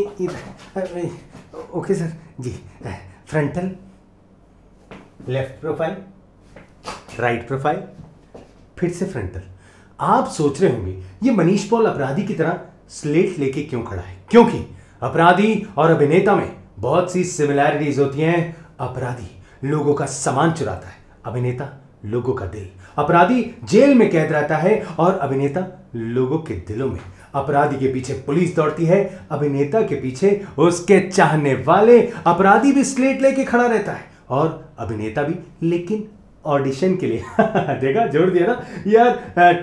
Actually okay sir ji frontal left profile right profile फिर से frontal आप सोच रहे होंगे ये मनीष पॉल अपराधी की तरह स्लेट लेके क्यों खड़ा है क्योंकि अपराधी और अभिनेता में बहुत सी सिमिलैरिटीज होती हैं अपराधी लोगों का सामान चुराता है अभिनेता लोगों का दिल अपराधी जेल में कैद रहता है और अभिनेता लोगों के दिलों में अपराधी के पीछे पुलिस दौड़ती है अभिनेता के पीछे उसके चाहने वाले अपराधी भी स्लेट लेके खड़ा रहता है और अभिनेता भी लेकिन ऑडिशन के लिए देखा जोड़ दिया ना यार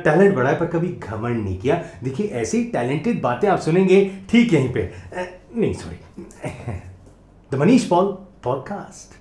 टैलेंट बढ़ा है पर कभी घमंड नहीं किया देखिए ऐसी टैलेंटेड बातें आप सुनेंगे ठीक यहीं पे नहीं sorry the Manish Paul podcast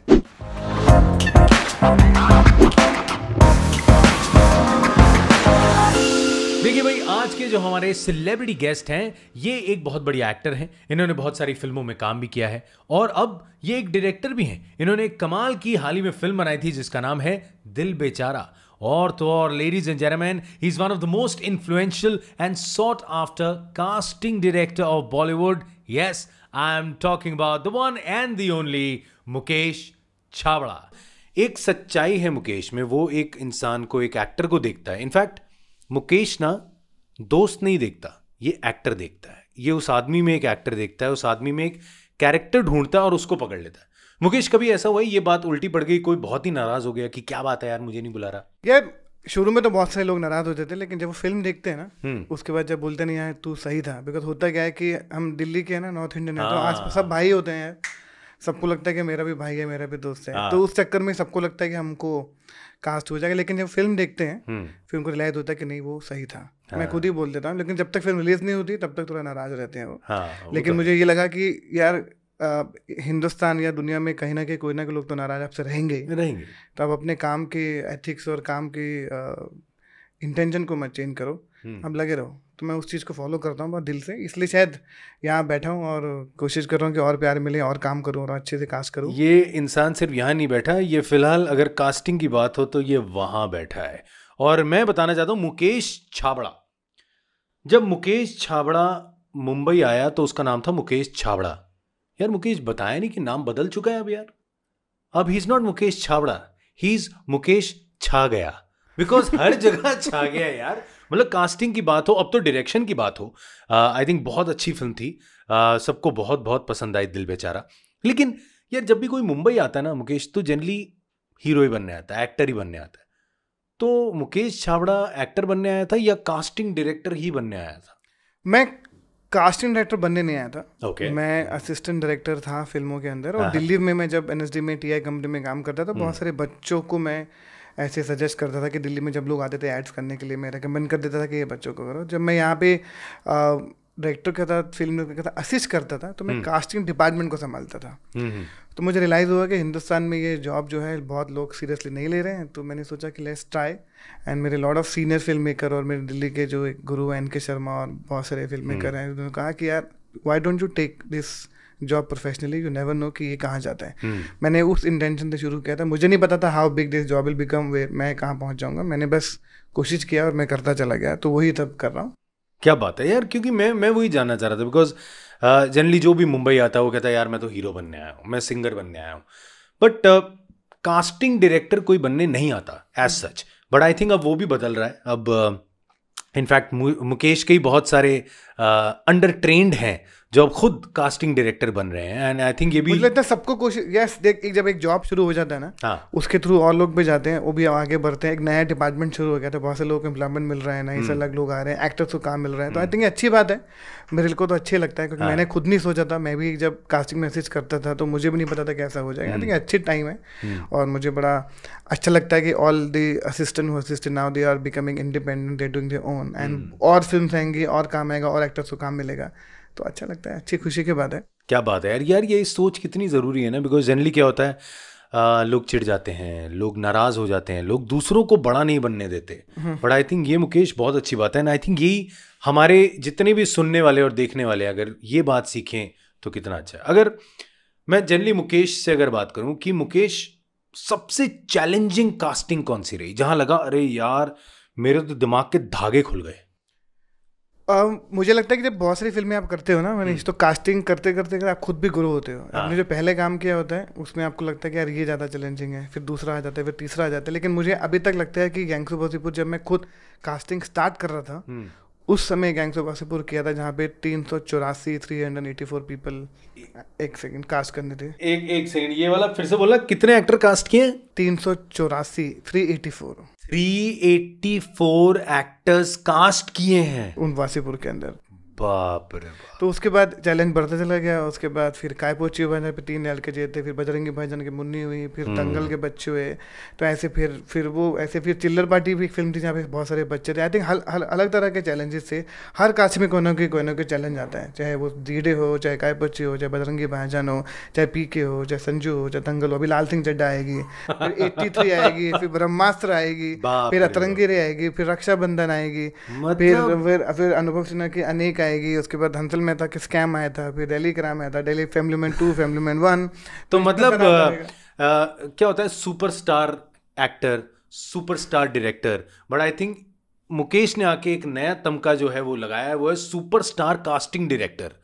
देखिए भाई आज के जो हमारे सेलिब्रिटी गेस्ट हैं ये एक बहुत बड़ी एक्टर हैं इन्होंने बहुत सारी फिल्मों में काम भी किया है और अब ये एक डायरेक्टर भी हैं इन्होंने कमाल की हाल ही में फिल्म बनाई थी जिसका नाम है दिल बेचारा और तो और ladies and gentlemen he is one of the most influential and sought after casting director of Bollywood yes I am talking about the one and the only Mukesh Chhabra एक सच्चाई है मुकेश में वो एक इंसान को एक एक्टर को देखता है इनफैक्ट मुकेश ना दोस्त नहीं देखता ये एक्टर देखता है ये उस आदमी में एक एक्टर देखता है उस आदमी में एक कैरेक्टर ढूंढता है और उसको पकड़ लेता है मुकेश कभी ऐसा हुआ ये बात उल्टी पड़ गई कोई बहुत ही नाराज हो गया कि क्या बात है यार मुझे नहीं बुला रहा ये शुरू में तो बहुत सारे लोग नाराज होते थे लेकिन जब वो फिल्म देखते हैं ना हम्म। उसके बाद जब बोलते नहीं यार तू सही था बिकॉज होता क्या है कि हम दिल्ली के हैं ना नॉर्थ इंडियन है तो हाँ। आस सब भाई होते हैं सबको लगता है कि मेरा भी भाई है मेरा भी दोस्त है हाँ। तो उस चक्कर में सबको लगता है कि हमको कास्ट हो जाएगा लेकिन जब फिल्म देखते हैं हम्म। फिर उनको रिलाइज होता है कि नहीं वो सही था मैं हाँ। खुद ही बोल देता हूँ लेकिन जब तक फिल्म रिलीज नहीं होती तब तक थोड़ा नाराज रहते हैं वो हाँ, तो लेकिन मुझे ये लगा कि यार आ, हिंदुस्तान या दुनिया में कहीं ना कहीं कोई ना कोई लोग तो नाराज आपसे रहेंगे रहेंगे तो आप अपने काम के एथिक्स और काम के इंटेंशन को मत चेंज करो हम्म। अब लगे रहो तो मैं उस चीज़ को फॉलो करता हूँ बहुत दिल से इसलिए शायद यहाँ बैठा हूँ और कोशिश कर रहा हूँ कि और प्यार मिले और काम करूँ और अच्छे से कास्ट करूँ ये इंसान सिर्फ यहाँ नहीं बैठा ये फिलहाल अगर कास्टिंग की बात हो तो ये वहाँ बैठा है और मैं बताना चाहता हूँ मुकेश छाबड़ा जब मुकेश छाबड़ा मुंबई आया तो उसका नाम था मुकेश छाबड़ा यार मुकेश बताया नहीं कि नाम बदल चुका है अब यार अब he is not Mukesh Chhabra he is Mukesh छा गया बिकॉज हर जगह छा गया यार मतलब कास्टिंग की बात हो अब तो डायरेक्शन की बात हो आई uh, थिंक बहुत अच्छी फिल्म थी uh, सबको बहुत बहुत पसंद आई दिल बेचारा लेकिन यार जब भी कोई मुंबई आता है ना मुकेश तो जनरली हीरो ही बनने आता है एक्टर ही बनने आता है तो मुकेश छावड़ा एक्टर बनने आया था या कास्टिंग डायरेक्टर ही बनने आया था मैं कास्टिंग डायरेक्टर बनने नहीं आया था okay. मैं असिस्टेंट डायरेक्टर था फिल्मों के अंदर और हाँ, हाँ। दिल्ली में मैं जब एन में टी कंपनी में काम करता था हम्म। बहुत सारे बच्चों को मैं ऐसे सजेस्ट करता था कि दिल्ली में जब लोग आते थे एड्स करने के लिए मैं रिकमेंड कर देता था कि ये बच्चों को करो जब मैं यहाँ पे डायरेक्टर का था फिल्म का था असिस्ट करता था तो मैं कास्टिंग हम्म। डिपार्टमेंट को संभालता था हम्म, हम्म। तो मुझे रियलाइज़ हुआ कि हिंदुस्तान में ये जॉब जो है बहुत लोग सीरियसली नहीं ले रहे हैं तो मैंने सोचा कि लेट्स ट्राई एंड मेरे lord of senior film maker और मेरे दिल्ली के जो एक गुरु एन के शर्मा और बहुत सारे फिल्म मेकर हैं उन्होंने कहा कि यार why don't you take this job professionally you never know कि ये कहाँ जाता है hmm. मैंने उस इंटेंशन से शुरू किया था मुझे नहीं पता था how big this job will become way मैं कहाँ पहुँच जाऊँगा मैंने बस कोशिश किया और मैं करता चला गया तो वही तब कर रहा हूँ क्या बात है यार क्योंकि मैं मैं वही जानना चाह रहा था बिकॉज जनरली uh, जो भी मुंबई आता है वो कहता है यार मैं तो हीरो बनने आया हूँ मैं सिंगर बनने आया हूँ बट कास्टिंग डायरेक्टर कोई बनने नहीं आता as such but I think अब वो भी बदल रहा है अब इनफैक्ट uh, मुकेश के ही बहुत सारे अंडर uh, ट्रेंड हैं जो अब खुद कास्टिंग डायरेक्टर बन रहे हैं एंड आई थिंक ये भी मुझे लगता है सबको कोशिश यस देख एक जब एक जॉब शुरू हो जाता है ना हाँ. उसके थ्रू और लोग भी जाते हैं वो भी आगे बढ़ते हैं एक नया डिपार्टमेंट शुरू हो गया था तो बहुत से लोगों को एम्प्लॉयमेंट मिल रहा है नए से हम्म। अलग लोग आ रहे हैं एक्टर्स को काम मिल रहा है तो आई थिंक हम्म। अच्छी बात है मेरे को तो अच्छे लगता है क्योंकि हाँ। मैंने खुद नहीं सोचा था मैं भी जब कास्टिंग मैसेज करता था तो मुझे भी नहीं पता था कैसा हो जाएगा आई थिंक हम्म। अच्छी टाइम है और मुझे बड़ा अच्छा लगता है कि all the assistant assistant now they are becoming independent they doing own and और फिल्म आएंगी और काम आएगा और एक्टर्स को काम मिलेगा तो अच्छा लगता है अच्छी खुशी की बात है क्या बात है यार यार ये सोच कितनी ज़रूरी है ना बिकॉज जनरली क्या होता है आ, लोग चिढ़ जाते हैं लोग नाराज़ हो जाते हैं लोग दूसरों को बड़ा नहीं बनने देते बट आई थिंक ये मुकेश बहुत अच्छी बात है एंड आई थिंक यही हमारे जितने भी सुनने वाले और देखने वाले अगर ये बात सीखें तो कितना अच्छा है अगर मैं जनरली मुकेश से अगर बात करूं कि मुकेश सबसे चैलेंजिंग कास्टिंग कौन सी रही जहां लगा अरे यार मेरे तो दिमाग के धागे खुल गए Uh, मुझे लगता है कि जब बहुत सारी फिल्में आप करते हो ना मैंने हम्म। तो कास्टिंग करते करते कर आप खुद भी ग्रो होते हो आपने हाँ। जो पहले काम किया होता है उसमें आपको लगता है कि यार ये ज़्यादा चैलेंजिंग है फिर दूसरा आ जाता है फिर तीसरा आ जाता है लेकिन मुझे अभी तक लगता है कि गैंग्स बसीपुर जब मैं खुद कास्टिंग स्टार्ट कर रहा था हम्म। उस समय गैंग्स ऑफ वासीपुर किया था जहाँ पे तीन सौ चौरासी three hundred eighty four people एक सेकेंड कास्ट करने थे एक एक ये वाला फिर से बोला कितने एक्टर कास्ट किए तीन सौ चौरासी three eighty four 384 actors cast किए हैं उन वासीपुर के अंदर बाप रे बाप तो उसके बाद चैलेंज बढ़ते चला गया उसके बाद फिर कायपोची भाईजान पे तीन लड़के जीते फिर बजरंगी भाईजान की मुन्नी हुई फिर हम्म। दंगल के बच्चे हुए तो ऐसे फिर फिर वो ऐसे फिर चिल्लर पार्टी भी एक फिल्म थी जहाँ पे बहुत सारे बच्चे थे आई थिंक हल, अलग तरह के चैलेंजेस से हर कास्ट में कोई ना कोई कोई ना कोई चैलेंज आता है चाहे वो दीडे हो चाहे कायपोची हो चाहे बजरंगी भाईजान हो चाहे पी हो चाहे संजू हो चाहे दंगल हो अभी लाल सिंह चड्डा आएगी फिर एट्टी थ्री आएगी फिर ब्रह्मास्त्र आएगी फिर अतरंगी रे आएगी फिर रक्षाबंधन आएगी फिर मतलब फिर अनुभव सिन्हा की अनेक आएगी उसके बाद हंसल मेहता के स्कैम आया था फिर दिल्ली क्राम आया था Delhi family man two family man one तो मतलब आ, आ, क्या होता है superstar actor superstar director but I think Mukesh ने आके एक नया तमका जो है वो लगाया है वो है सुपरस्टार कास्टिंग डायरेक्टर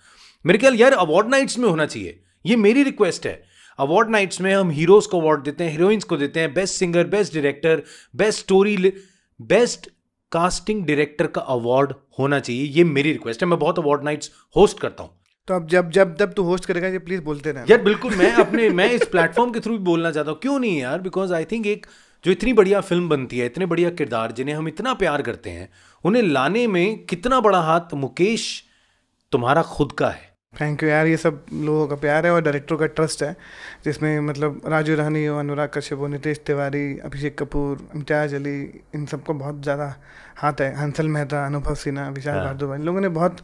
मेरे ख्याल यार अवार्ड नाइट्स में होना चाहिए ये मेरी रिक्वेस्ट है अवार्ड नाइट्स में हम हीरोज को अवार्ड देते हैं हीरोइंस को देते हैं best singer best director best story best casting director का अवार्ड होना चाहिए ये मेरी रिक्वेस्ट है मैं बहुत अवार्ड नाइट्स होस्ट करता हूँ तो अब जब जब जब तू होस्ट करेगा ये प्लीज बोलते ना यार बिल्कुल मैं अपने मैं इस प्लेटफॉर्म के थ्रू भी बोलना चाहता हूँ क्यों नहीं यार बिकॉज आई थिंक एक जो इतनी बढ़िया फिल्म बनती है इतने बढ़िया किरदार जिन्हें हम इतना प्यार करते हैं उन्हें लाने में कितना बड़ा हाथ मुकेश तुम्हारा खुद का है थैंक यू यार ये सब लोगों का प्यार है और डायरेक्टर का ट्रस्ट है जिसमें मतलब राजू रानी हो अनुराग कश्यप हो नितेश तिवारी अभिषेक कपूर इम्तियाज अली इन सबका बहुत ज़्यादा हाथ है हंसल मेहता अनुभव सिन्हा विशाल हाँ। भारद्वाज इन लोगों ने बहुत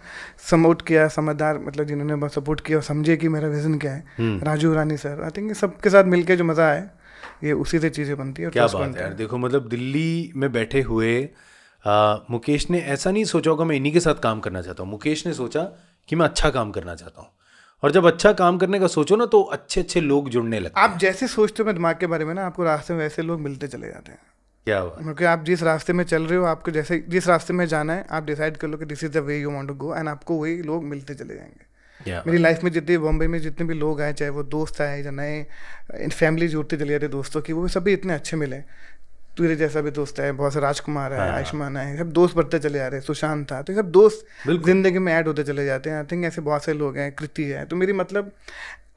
समोट किया समझदार मतलब जिन्होंने बहुत सपोर्ट किया और समझे कि मेरा विजन क्या है hmm. Raju Rani sir I think ये सबके साथ मिलकर जो मज़ा आए ये उसी से चीज़ें बनती है क्या बात है यार देखो मतलब दिल्ली में बैठे हुए मुकेश ने ऐसा नहीं सोचा होगा मैं इन्हीं के साथ काम करना चाहता हूँ मुकेश ने सोचा कि मैं अच्छा काम करना चाहता हूँ और जब अच्छा काम करने का सोचो ना तो अच्छे अच्छे लोग जुड़ने लगते आप जैसे सोचते हो मैं दिमाग के बारे में ना आपको रास्ते में वैसे लोग मिलते चले जाते हैं क्या क्योंकि आप जिस रास्ते में चल रहे हो आपको जैसे जिस रास्ते में जाना है आप डिसाइड कर लो कि this is the way you want to go and आपको वही लोग मिलते चले जाएंगे Yeah, मेरी लाइफ में जितने बॉम्बे में जितने भी लोग आए चाहे वो दोस्त आए या नए फैमिली जुड़ते चले जाते दोस्तों की वो सभी इतने अच्छे मिले तेरे जैसा भी दोस्त है बहुत से राजकुमार है हाँ। आयुष्मान है सब दोस्त बढ़ते चले जा रहे हैं सुशांत था तो सब दोस्त जिंदगी में ऐड होते चले जाते हैं आई थिंक ऐसे बहुत से लोग हैं कृति है तो मेरी मतलब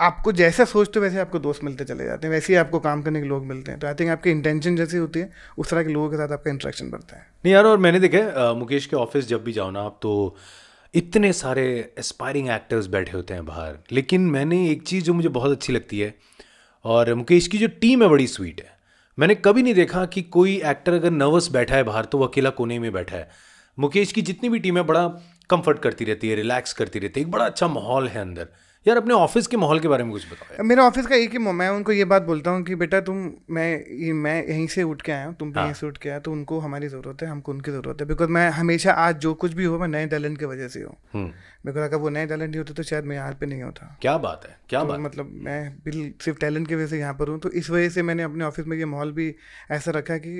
आपको जैसा सोचते हो वैसे आपको दोस्त मिलते चले जाते हैं वैसे ही आपको काम करने के लोग मिलते हैं तो आई थिंक आपकी इंटेंशन जैसी होती है उस तरह के लोगों के साथ आपका इंट्रैक्शन बढ़ता है नहीं यार और मैंने देखा मुकेश के ऑफिस जब भी जाओ ना आप तो इतने सारे एस्पायरिंग एक्टर्स बैठे होते हैं बाहर लेकिन मैंने एक चीज़ जो मुझे बहुत अच्छी लगती है और मुकेश की जो टीम है बड़ी स्वीट है मैंने कभी नहीं देखा कि कोई एक्टर अगर नर्वस बैठा है बाहर तो वह अकेला कोने में बैठा है मुकेश की जितनी भी टीम है बड़ा कंफर्ट करती रहती है रिलैक्स करती रहती है एक बड़ा अच्छा माहौल है अंदर यार अपने ऑफिस के माहौल के बारे में कुछ बताओ मेरे ऑफिस का एक ही मैं उनको ये बात बोलता हूँ कि बेटा तुम मैं मैं यहीं से उठ के आया हूँ तुम भी हाँ। यहीं से उठ के आया तो उनको हमारी ज़रूरत है हमको उनकी ज़रूरत है बिकॉज मैं हमेशा आज जो कुछ भी हो मैं नए टैलेंट की वजह से हूँ बिकॉज हम्म। अगर वो नए टैलेंट नहीं होते तो शायद मैं यहाँ पे नहीं होता क्या बात है क्या तो बात मतलब मैं बिल सिर्फ टैलेंट की वजह से यहाँ पर हूँ तो इस वजह से मैंने अपने ऑफिस में ये माहौल भी ऐसा रखा कि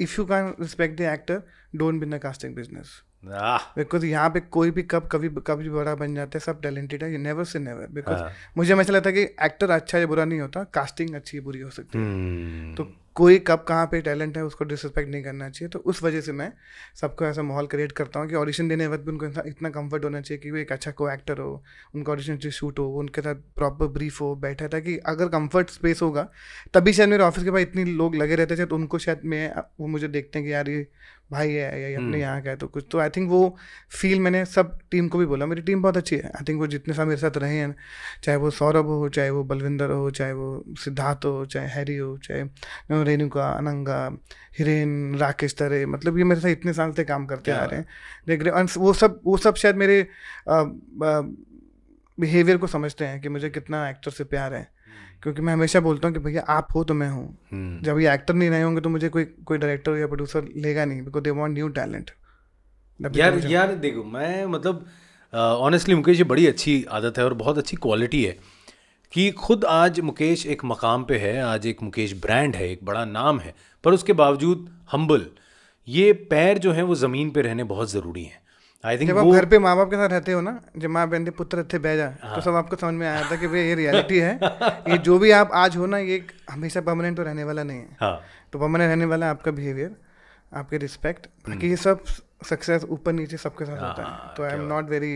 if you can respect the actor don't been the casting business because ah. यहाँ पे कोई भी कब कभी कभी बड़ा बन जाता है सब टैलेंटेड है नेवर से नेवर बिकॉज मुझे हमेशा लगता है कि एक्टर अच्छा या बुरा नहीं होता कास्टिंग अच्छी या बुरी हो सकती है हम्म। तो कोई कब कहाँ पे टैलेंट है उसको डिसरिस्पेक्ट नहीं करना चाहिए तो उस वजह से मैं सबको ऐसा माहौल क्रिएट करता हूँ कि ऑडिशन देने वक्त भी उनको इतना कंफर्ट होना चाहिए कि वो एक अच्छा को एक्टर हो उनका ऑडिशन से शूट हो उनके साथ प्रॉपर ब्रीफ हो बैठा था कि अगर कंफर्ट स्पेस होगा तभी शायद मेरे ऑफिस के पास इतने लोग लगे रहते थे तो उनको शायद मैं वो मुझे देखते हैं कि यार ये भाई है या अपने हम्म। यहाँ का है तो कुछ तो आई थिंक वो फील मैंने सब टीम को भी बोला मेरी टीम बहुत अच्छी है आई थिंक वो जितने साल मेरे साथ रहे हैं चाहे वो सौरभ हो चाहे वो बलविंदर हो चाहे वो सिद्धार्थ हो चाहे हैरी हो चाहे रेणुका अनंगा हिरेन राकेश तरे मतलब ये मेरे साथ इतने साल से काम करते आ रहे हैं देख रहे वो सब वो सब शायद मेरे बिहेवियर को समझते हैं कि मुझे कितना एक्टर से प्यार है क्योंकि मैं हमेशा बोलता हूँ कि भैया आप हो तो मैं हूँ hmm. जब ये एक्टर नहीं रहे होंगे तो मुझे कोई कोई डायरेक्टर या प्रोड्यूसर लेगा नहीं because they want new talent यार यार देखो मैं मतलब ऑनेस्टली uh, मुकेश ये बड़ी अच्छी आदत है और बहुत अच्छी क्वालिटी है कि खुद आज मुकेश एक मकाम पे है आज एक मुकेश ब्रांड है एक बड़ा नाम है पर उसके बावजूद हम्बल ये पैर जो हैं वो ज़मीन पे रहने बहुत ज़रूरी हैं आई थिंक जब आप घर पे माँ बाप के साथ रहते हो ना जब माँ बहन पुत्र थे भेजा हाँ। तो सब आपको समझ में आया था कि भाई ये रियलिटी है ये जो भी आप आज हो ना ये हमेशा परमानेंट तो रहने वाला नहीं है हाँ। तो परमानेंट रहने वाला आपका बिहेवियर आपके रिस्पेक्ट बाकी हम्म। ये सब सक्सेस ऊपर नीचे सबके साथ हाँ, होता है तो आई एम नॉट वेरी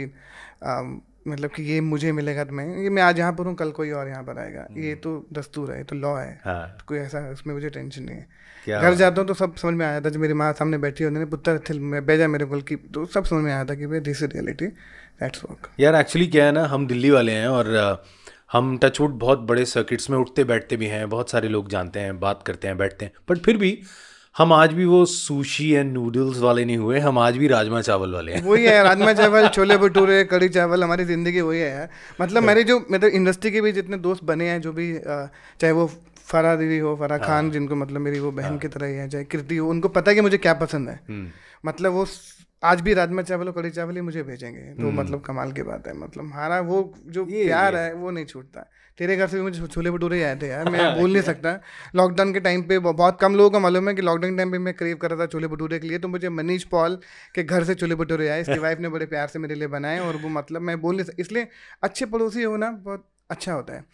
मतलब कि ये मुझे मिलेगा तो मैं ये मैं आज यहाँ पर हूँ कल कोई और यहाँ पर आएगा ये हम्म। तो दस्तूर है ये तो लॉ है हाँ। तो कोई ऐसा उसमें मुझे टेंशन नहीं है घर जाता हूँ तो सब समझ में आया था जब मेरी माँ सामने बैठी उन्होंने पुत्र भेजा मेरे को की तो सब समझ में आया था कि भाई this is reality that's work यार एक्चुअली क्या है ना हम दिल्ली वाले हैं और हम टचवुड बहुत बड़े सर्किट्स में उठते बैठते भी हैं बहुत सारे लोग जानते हैं बात करते हैं बैठते हैं बट फिर भी हम आज भी वो सुशी एंड नूडल्स वाले नहीं हुए हम आज भी राजमा चावल वाले हैं वही है राजमा चावल छोले भटूरे कड़ी चावल हमारी ज़िंदगी वही है मतलब मेरे जो मतलब इंडस्ट्री के भी जितने दोस्त बने हैं जो भी चाहे वो फरा दीदी हो फरा हाँ। खान जिनको मतलब मेरी वो बहन हाँ। की तरह ही है चाहे कृति हो उनको पता है कि मुझे क्या पसंद है हम्म। मतलब वो आज भी राजमा चावल और कड़ी चावल ही मुझे भेजेंगे तो हम्म। मतलब कमाल की बात है मतलब हमारा वो जो ये, प्यार ये। है वो नहीं छूटता तेरे घर से भी मुझे छोले भटूरे आए थे यार मैं बोल नहीं सकता लॉकडाउन के टाइम पे बहुत कम लोगों को मालूम है कि लॉकडाउन के टाइम पे मैं क्रेव कर रहा था छोले भटूरे के लिए तो मुझे मनीष पॉल के घर से छोले भटूरे आए इसकी वाइफ ने बड़े प्यार से मेरे लिए बनाए और वो मतलब मैं बोल नहीं इसलिए अच्छे पड़ोसी होना बहुत अच्छा होता है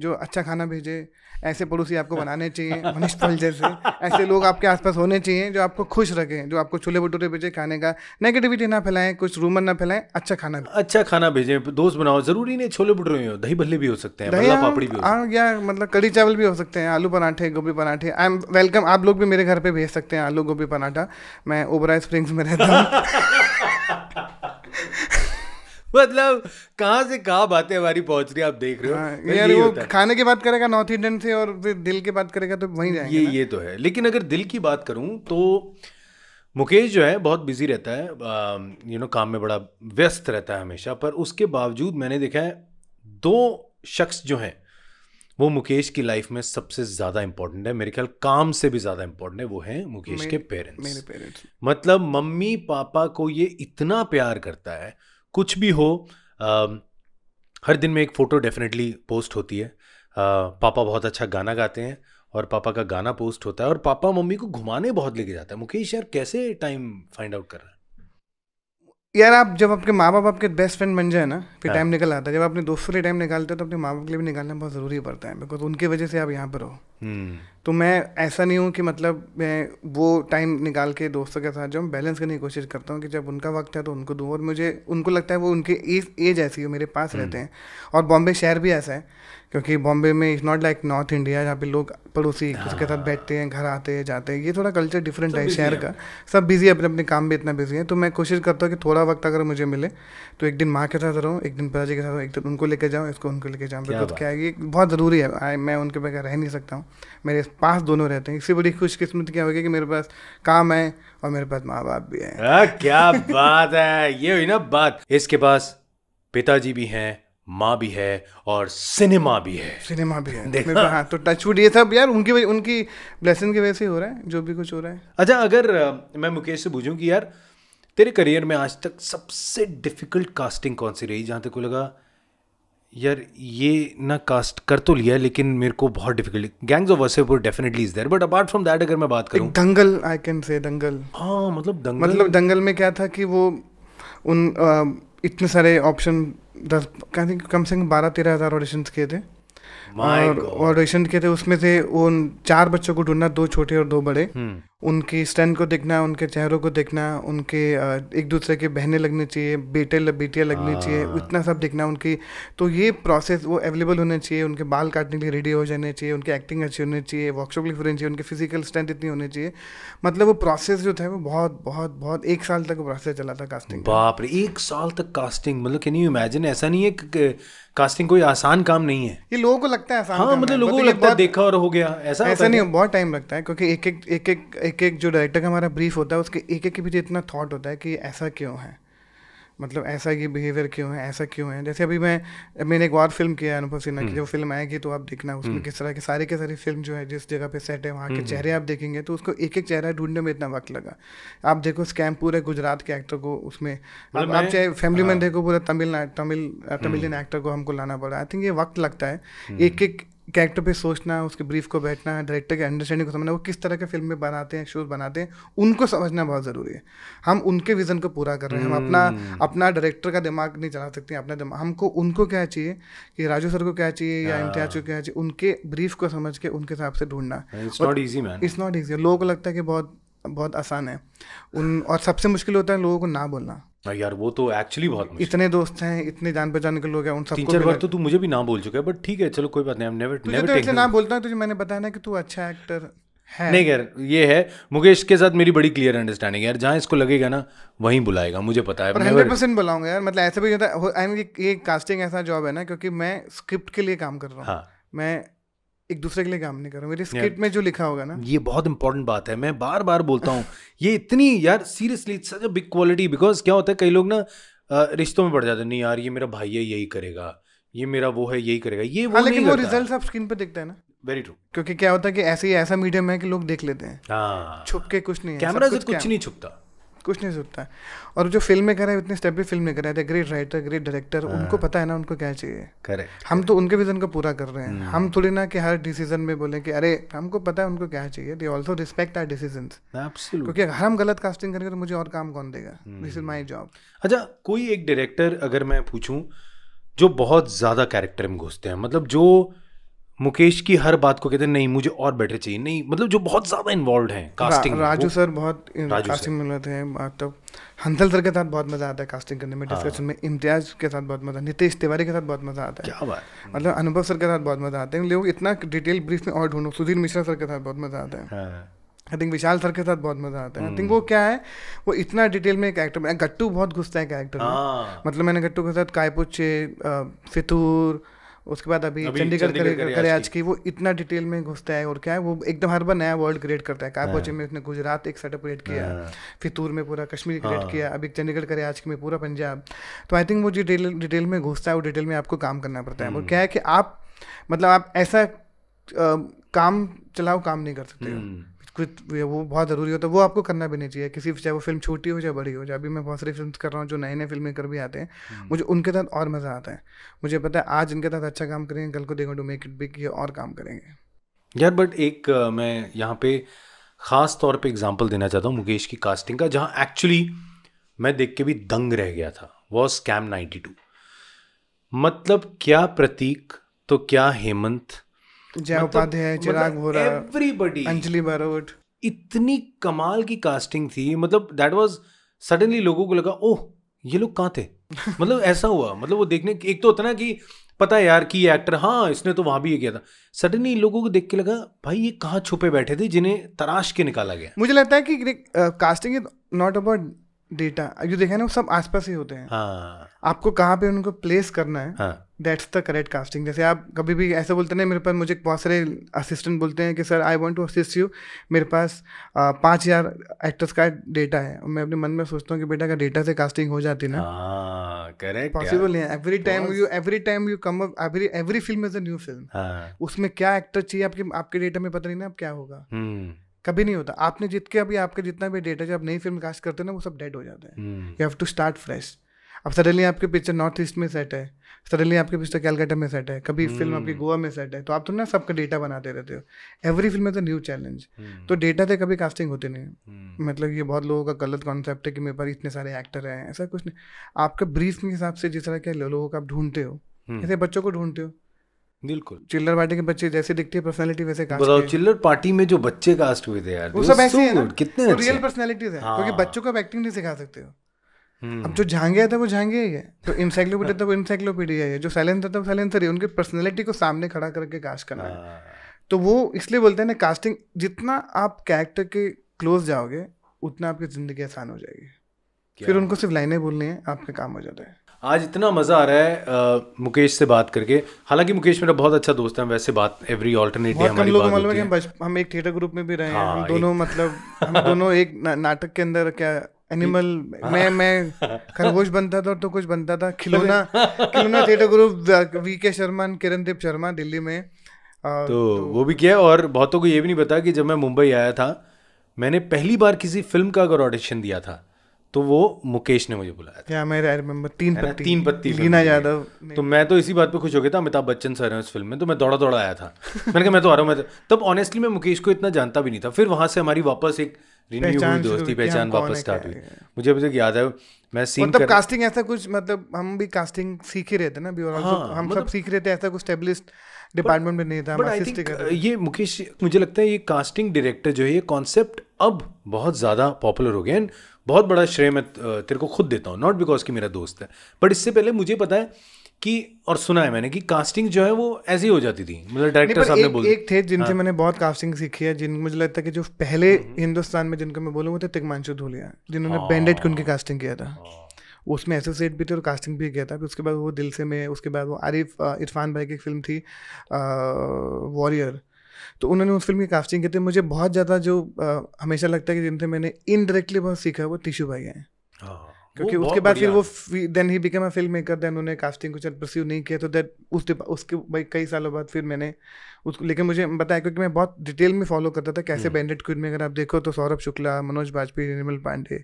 जो अच्छा खाना भेजे ऐसे पड़ोसी आपको बनाने चाहिए मनीष पल जैसे ऐसे लोग आपके आसपास होने चाहिए जो आपको खुश रखें जो आपको छोले भटूरे भेजे खाने का नेगेटिविटी ना फैलाएं कुछ रूमर ना फैलाएं अच्छा खाना अच्छा खाना भेजें दोस्त बनाओ जरूरी नहीं छोले भटूरे हो दही भल्ले भी हो सकते हैं दही पापड़ी भी हाँ या मतलब कड़ी चावल भी हो सकते हैं आलू पराठे गोभी पराठे आई एम वेलकम आप लोग भी मेरे घर पर भेज सकते हैं आलू गोभी पराठा मैं ओबरा स्प्रिंग्स में रहता हूँ मतलब कहाँ से कहाँ बातें हमारी पहुंच रही है आप देख रहे हो हाँ, यार वो खाने की बात करेगा नॉर्थ इंडियन से और फिर दिल की बात करेगा तो वहीं जाएंगे ये ये तो है लेकिन अगर दिल की बात करूँ तो मुकेश जो है बहुत बिजी रहता है यू नो काम में बड़ा व्यस्त रहता है हमेशा पर उसके बावजूद मैंने देखा है दो शख्स जो हैं वो मुकेश की लाइफ में सबसे ज्यादा इंपॉर्टेंट है मेरे ख्याल काम से भी ज्यादा इंपॉर्टेंट है वो है मुकेश के पेरेंट्स मेरे पेरेंट्स मतलब मम्मी पापा को ये इतना प्यार करता है कुछ भी हो आ, हर दिन में एक फ़ोटो डेफिनेटली पोस्ट होती है आ, पापा बहुत अच्छा गाना गाते हैं और पापा का गाना पोस्ट होता है और पापा मम्मी को घुमाने बहुत लेके जाता है मुकेश यार कैसे टाइम फाइंड आउट कर रहा है यार आप जब आपके माँ बाप आपके बेस्ट फ्रेंड बन जाए ना फिर हाँ। टाइम निकल आता है जब अपने दोस्तों के लिए टाइम निकालते हो तो अपने माँ बाप के लिए भी निकालना बहुत ज़रूरी पड़ता है बिकॉज उनकी वजह से आप यहाँ पर हो हम्म। तो मैं ऐसा नहीं हूँ कि मतलब मैं वो टाइम निकाल के दोस्तों के साथ जो बैलेंस करने की कोशिश करता हूँ कि जब उनका वक्त है तो उनको दूँ और मुझे उनको लगता है वो उनके एज एज ऐसी हो मेरे पास रहते हम्म। हैं और बॉम्बे शहर भी ऐसा है क्योंकि बॉम्बे में is not like north India जहाँ पे लोग पड़ोसी उसके साथ हाँ। बैठते हैं घर आते हैं जाते हैं ये थोड़ा कल्चर डिफरेंट है शहर का सब बिजी अपने अपने काम भी इतना बिजी है तो मैं कोशिश करता हूँ कि थोड़ा वक्त अगर मुझे मिले तो एक दिन माँ के साथ रहूँ एक दिन पिताजी के साथ एक दिन उनको लेकर जाऊँ इसको उनको लेकर जाऊँ बिकॉज क्या है ये बहुत ज़रूरी है मैं उनके बगैर रह नहीं सकता हूँ मेरे पास दोनों रहते हैं इससे बड़ी खुशकिस्मत क्या होगी कि मेरे पास काम है और मेरे पास माँ बाप भी है आ, हाँ, क्या बात है ये हुई ना बात इसके पास पिताजी भी हैं माँ भी है और सिनेमा भी है सिनेमा भी है देखो हाँ तो टच वुड ये सब यार उनकी उनकी ब्लेसिंग की वजह से हो रहा है जो भी कुछ हो रहा है अच्छा अगर मैं मुकेश से पूछूं कि यार तेरे करियर में आज तक सबसे डिफिकल्ट कास्टिंग कौन सी रही जहाँ तक को लगा यार ये ना कास्ट कर तो लिया लेकिन मेरे को बहुत difficult gangs of Wasseypur definitely is there but apart from that अगर मैं बात करूं दंगल आई कैन से दंगल हां मतलब दंगल मतलब दंगल में क्या था कि वो उन आ, इतने सारे ऑप्शन दस आई थिंक कम से कम बारह तेरह हज़ार ऑडिशन किए थे और ऑडिशन किए थे उसमें से उन चार बच्चों को ढूंढना दो छोटे और दो बड़े hmm. उनकी स्टैंड को देखना उनके चेहरों को देखना उनके एक दूसरे के बहने लगने चाहिए बेटे बेटियाँ लगनी चाहिए इतना हाँ। सब देखना उनकी तो ये प्रोसेस वो अवेलेबल होने चाहिए उनके बाल काटने के लिए रेडी हो जाने चाहिए उनकी एक्टिंग अच्छी होनी चाहिए वर्कशॉप लिख होनी चाहिए उनके फिजिकल स्ट्रेंथ इतनी होनी चाहिए मतलब वो प्रोसेस जो था वो बहुत बहुत बहुत एक साल तक वो प्रोसेस चला था कास्टिंग बाप रे एक साल तक कास्टिंग मतलब कैन यू इमेजिन ऐसा नहीं है कास्टिंग कोई आसान काम नहीं है ये लोगों को लगता है आसान हाँ मतलब लोगों को मतलब लगता है देखा और हो गया ऐसा ऐसा नहीं बहुत टाइम लगता है क्योंकि एक एक एक एक एक एक जो डायरेक्टर का हमारा ब्रीफ होता है उसके एक एक के पीछे इतना थॉट होता है कि ऐसा क्यों है मतलब ऐसा ये बिहेवियर क्यों है ऐसा क्यों है जैसे अभी मैं मैंने एक और फिल्म किया अनुभव सिन्हा की हम्म। जो फिल्म आएगी तो आप देखना उसमें हम्म। किस तरह की सारी के सारी फिल्म जो है जिस जगह पे सेट है वहाँ के हम्म, चेहरे आप देखेंगे तो उसको एक एक चेहरा ढूंढने में इतना वक्त लगा आप देखो स्कैम पूरे गुजरात के एक्टर को उसमें आप, आप चाहे फैमिली में हाँ। देखो पूरा तमिल तमिल तमिलियन एक्टर को हमको लाना पड़ा आई थिंक ये वक्त लगता है एक एक कैरेक्टर पे सोचना उसके ब्रीफ को बैठना डायरेक्टर के अंडरस्टैंडिंग को समझना वो किस तरह के फिल्म में बनाते हैं शोज बनाते हैं उनको समझना बहुत ज़रूरी है हम उनके विज़न को पूरा कर रहे हैं हम अपना हम्म। अपना डायरेक्टर का दिमाग नहीं चला सकते अपना दिमाग हमको उनको क्या चाहिए कि राजू सर को क्या चाहिए या हाँ। इम्तियाज को क्या चाहिए उनके ब्रीफ को समझ के उनके हिसाब से ढूंढना it's not easy it's not easy लोगों को लगता है कि बहुत बहुत आसान है उन और सबसे मुश्किल होता है लोगों को ना बोलना हाँ यार वो तो एक्चुअली बहुत इतने दोस्त हैं इतने जान पहचान के लोग हैं उन सबको बार तो तू मुझे भी ना बोल चुका है बट ठीक है चलो कोई बात नहीं नेवर नेवर तो ना बोलता तुझे मैंने बताया ना कि तू अच्छा एक्टर है नहीं यार ये है मुकेश के साथ मेरी बड़ी क्लियर अंडरस्टैंडिंग है यार जहाँ इसको लगेगा ना वहीं बुलाएगा मुझे पता है हंड्रेड परसेंट बुलाऊंगा यार मतलब ऐसे भी होता है ये कास्टिंग ऐसा जॉब है ना क्योंकि मैं स्क्रिप्ट के लिए काम कर रहा हूँ हाँ। मैं एक दूसरे के लिए काम नहीं कर रहा मेरे स्क्रिप्ट में जो लिखा होगा ना ये बहुत इंपॉर्टेंट बात है मैं बार बार बोलता हूँ ये इतनी यार seriously such a big quality because क्या होता है कई लोग ना रिश्तों में पड़ जाते हैं नहीं यार ये मेरा भाई है यही करेगा ये मेरा वो है यही करेगा ये वो हाँ, लेकिन वो रिजल्ट आप स्क्रीन पे देखते हैं ना वेरी ट्रू क्योंकि क्या होता है कि ऐसे ही ऐसा मीडियम है कि लोग देख लेते हैं हाँ। छुप के कुछ नहीं कैमरा से कुछ नहीं छुपता कुछ नहीं सोचता है और जो फिल्में कर रहे हैं इतने फिल्म फिल्में कर रहे थे ग्रेट राइटर ग्रेट डायरेक्टर उनको पता है ना उनको क्या चाहिए करेक्ट हम तो उनके विजन को पूरा कर रहे हैं हम्म। हम थोड़ी ना कि हर डिसीजन में बोले कि अरे हमको पता है उनको क्या चाहिए they also respect our decision क्योंकि अगर हम गलत कास्टिंग करेंगे तो मुझे और काम कौन देगा दिस इज माई जॉब अच्छा कोई एक डायरेक्टर अगर मैं पूछूँ जो बहुत ज़्यादा कैरेक्टर में घुसते हैं मतलब जो मुकेश की हर बात को कहते हैं नहीं मुझे और बेटर चाहिए नहीं मतलब जो बहुत ज्यादा इन्वॉल्व है कास्टिंग रा, राजू सर बहुत कास्टिंग में थे मतलब तो हंसल सर के साथ बहुत मजा आता है कास्टिंग करने में डिस्कशन हाँ। में इम्तियाज के साथ बहुत मजा नितेश तिवारी के साथ बहुत मजा आता है क्या बात मतलब अनुभव सर के साथ बहुत मजा आता है लोग इतना डिटेल ब्रीफ में और ढूंढो सुधीर मिश्रा सर के साथ बहुत मजा आता है आई हाँ। थिंक विशाल सर के साथ बहुत मजा आता है आई थिंक वो हम्म। क्या है वो इतना डिटेल में कैरेक्टर में गट्टू बहुत घुसता है कैरेक्टर में हाँ। मतलब मैंने गट्टू के साथ कायपुचे फितूर उसके बाद अभी, अभी चंडीगढ़ करे आज की वो इतना डिटेल में घुसता है और क्या है वो एकदम हर बार नया वर्ल्ड क्रिएट करता है कापोचे हाँ। में उसने गुजरात एक सेटअप क्रिएट किया हाँ। फिर तूर में पूरा कश्मीर क्रिएट हाँ। किया अभी चंडीगढ़ करे आज में पूरा पंजाब तो आई थिंक वो जो डिटेल डिटेल में घुसता है वो डिटेल में आपको काम करना पड़ता है और हम्म। क्या है कि आप मतलब आप ऐसा काम चलाओ काम नहीं कर सकते हम्म। कुछ वो बहुत ज़रूरी होता है वो आपको करना भी नहीं चाहिए किसी चाहे वो फिल्म छोटी हो चाहे बड़ी हो चाहे अभी मैं बहुत सारी फिल्म कर रहा हूँ जो नए नए फिल्म मेकर भी आते हैं हम्म। मुझे उनके साथ और मज़ा आता है मुझे पता है आज इनके साथ अच्छा काम करेंगे कल को देखो टू मेक इट बिग ये और काम करेंगे यार बट एक मैं यहाँ पे ख़ास तौर पे एग्जांपल देना चाहता हूँ मुकेश की कास्टिंग का जहाँ एक्चुअली मैं देख के भी दंग रह गया था वॉज स्कैम नाइन्टी टू मतलब क्या प्रतीक तो क्या हेमंत जय मतलब उपाध्याय मतलब चिराग भोरा एवरीबडी अंजलि बारोट इतनी कमाल की कास्टिंग थी मतलब दैट वाज सडनली लोगों को लगा ओह ये लोग कहाँ थे मतलब ऐसा हुआ मतलब वो देखने एक तो होता ना कि पता है यार कि ये एक्टर हाँ इसने तो वहाँ भी ये किया था सडनली लोगों को देख के लगा भाई ये कहाँ छुपे बैठे थे जिन्हें तराश के निकाला गया मुझे लगता है कि कास्टिंग नॉट अबाउट डेटा जो देखा ना वो सब आसपास ही होते हैं हाँ आपको कहाँ पे उनको प्लेस करना है हाँ दैट्स द करेक्ट कास्टिंग जैसे आप कभी भी ऐसा बोलते ना मेरे पास मुझे बहुत सारे असिस्टेंट बोलते हैं कि sir I want to assist you मेरे पास पाँच हज़ार एक्टर्स का डेटा है मैं अपने मन में सोचता हूँ कि बेटा का डेटा से कास्टिंग हो जाती ना करेक्ट हाँ, पॉसिबल है every time you every time you come every every film is a new film उसमें क्या एक्टर चाहिए आपके आपके डेटा में पता नहीं ना अब क्या होगा हम्म। कभी नहीं होता आपने जितके अभी आपके जितना भी डेटा जो आप नई फिल्म कास्ट करते हो ना वो सब डेड हो जाते हैं you have to start fresh अब सडनली आपके पिक्चर नॉर्थ ईस्ट में सेट है सडनली आपके पिक्चर कैलकाटा में सेट है कभी फिल्म आपकी hmm. गोवा में सेट है तो आप तो ना सबका डेटा बनाते रहते हो every film is a new challenge तो डेटा से कभी कास्टिंग होती नहीं hmm. मतलब ये बहुत लोगों का गलत कॉन्सेप्ट है कि मेरे पास इतने सारे एक्टर हैं ऐसा कुछ नहीं आपके ब्रीफ के हिसाब से जिस तरह के लोगों को आप ढूंढते हो hmm. ऐसे बच्चों को ढूंढते हो बिल्कुल चिल्लर पार्टी के बच्चे जैसे दिखते हैं पर्सनालिटी वैसे कास्ट बताओ चिल्लर पार्टी में जो बच्चे कास्ट हुए थे यार वो सब ऐसे हैं कितने रियल तो पर्सनालिटीज हैं क्योंकि हाँ। बच्चों को एक्टिंग नहीं सिखा सकते हो अब hmm. जो झांगिया था वो झांगिया ही है तो इंसाइक्लोपीडिया था वो इंसाइक्लोपीडिया है जो साइलेंसर था वो साइलेंसर ही उनकी पर्सनैलिटी को सामने खड़ा करके कास्ट करना है हाँ। तो वो इसलिए बोलते हैं ना कास्टिंग जितना आप कैरेक्टर के क्लोज जाओगे उतना आपकी ज़िंदगी आसान हो जाएगी फिर उनको सिर्फ लाइनें बोलनी है आपका काम हो जाता है आज इतना मज़ा आ रहा है आ, मुकेश से बात करके हालांकि मुकेश मेरा बहुत अच्छा दोस्त है वैसे बात एवरी ऑल्टरनेट डे हमारी बात होती है हम, एक थिएटर ग्रुप में भी रहे हैं हाँ, हम दोनों मतलब हम दोनों एक ना, नाटक के अंदर क्या एनिमल हाँ। मैं मैं खरगोश बनता था तो कुछ बनता था खिलौना खिलौना थिएटर ग्रुप वी के शर्मा किरणदीप शर्मा दिल्ली में तो, तो वो भी किया और बहुतों को ये भी नहीं पता कि जब मैं मुंबई आया था मैंने पहली बार किसी फिल्म का अगर ऑडिशन दिया था तो वो मुकेश ने मुझे बुलाया था मेरे आई रिमेम्बर तीन पत्ती तीन पत्ती लीना यादव तो मैं तो इसी बात पे खुश हो गया था अमिताभ बच्चन सर हैं उस फिल्म में तो मैं दौड़ा दौड़ा आया था मैंने कहा मैं तो आ रहा हूँ मैं तो- तब ऑनेस्टली मैं मुकेश को इतना जानता भी नहीं था फिर वहाँ से हमारी वापस एक रिन्यू दोस्ती पहचान वापस स्टार्ट हुई मुझे तक याद है मैं सीन मतलब कर... कास्टिंग ऐसा कुछ मतलब हम भी कास्टिंग सीख ही रहे थे ना भी हाँ, हम मतलब, सब सीख रहे थे ऐसा कुछ स्टेबलिस्ट डिपार्टमेंट में नहीं था ये मुकेश मुझे लगता है ये कास्टिंग डायरेक्टर जो है ये कॉन्सेप्ट अब बहुत ज़्यादा पॉपुलर हो गया एंड बहुत बड़ा श्रेय मैं तेरे को खुद देता हूँ नॉट बिकॉज कि मेरा दोस्त है बट इससे पहले मुझे पता है कि और सुना है मैंने कि कास्टिंग जो है वो ऐसी हो जाती थी मतलब डायरेक्टर साहब ने बोला एक थे जिनसे हाँ। मैंने बहुत कास्टिंग सीखी है जिन मुझे लगता है कि जो पहले हम्म। हिंदुस्तान में जिनको मैं बोलूँ वो थे तिगमांशु धूलिया जिन्होंने बैंडेड हाँ। की उनकी कास्टिंग किया था हाँ। उसमें एसोसिएट भी थे और कास्टिंग भी किया था फिर उसके बाद वो दिल से में उसके बाद वो आरिफ इरफान भाई की फिल्म थी वॉरियर तो उन्होंने उस फिल्म की कास्टिंग की थी मुझे बहुत ज़्यादा जो हमेशा लगता है कि जिनसे मैंने इनडायरेक्टली बहुत सीखा वो टिशू भाई हैं हाँ। क्योंकि उसके बाद फिर वो then he become a film maker then उन्होंने कास्टिंग कुछ परस्यू नहीं किया तो दैट उसके उसके भाई कई सालों बाद फिर मैंने उसको लेकिन मुझे बताया क्योंकि मैं बहुत डिटेल में फॉलो करता था कैसे बैंडेड हम्म। क्विन में अगर आप देखो तो सौरभ शुक्ला मनोज वाजपेयी निर्मल पांडे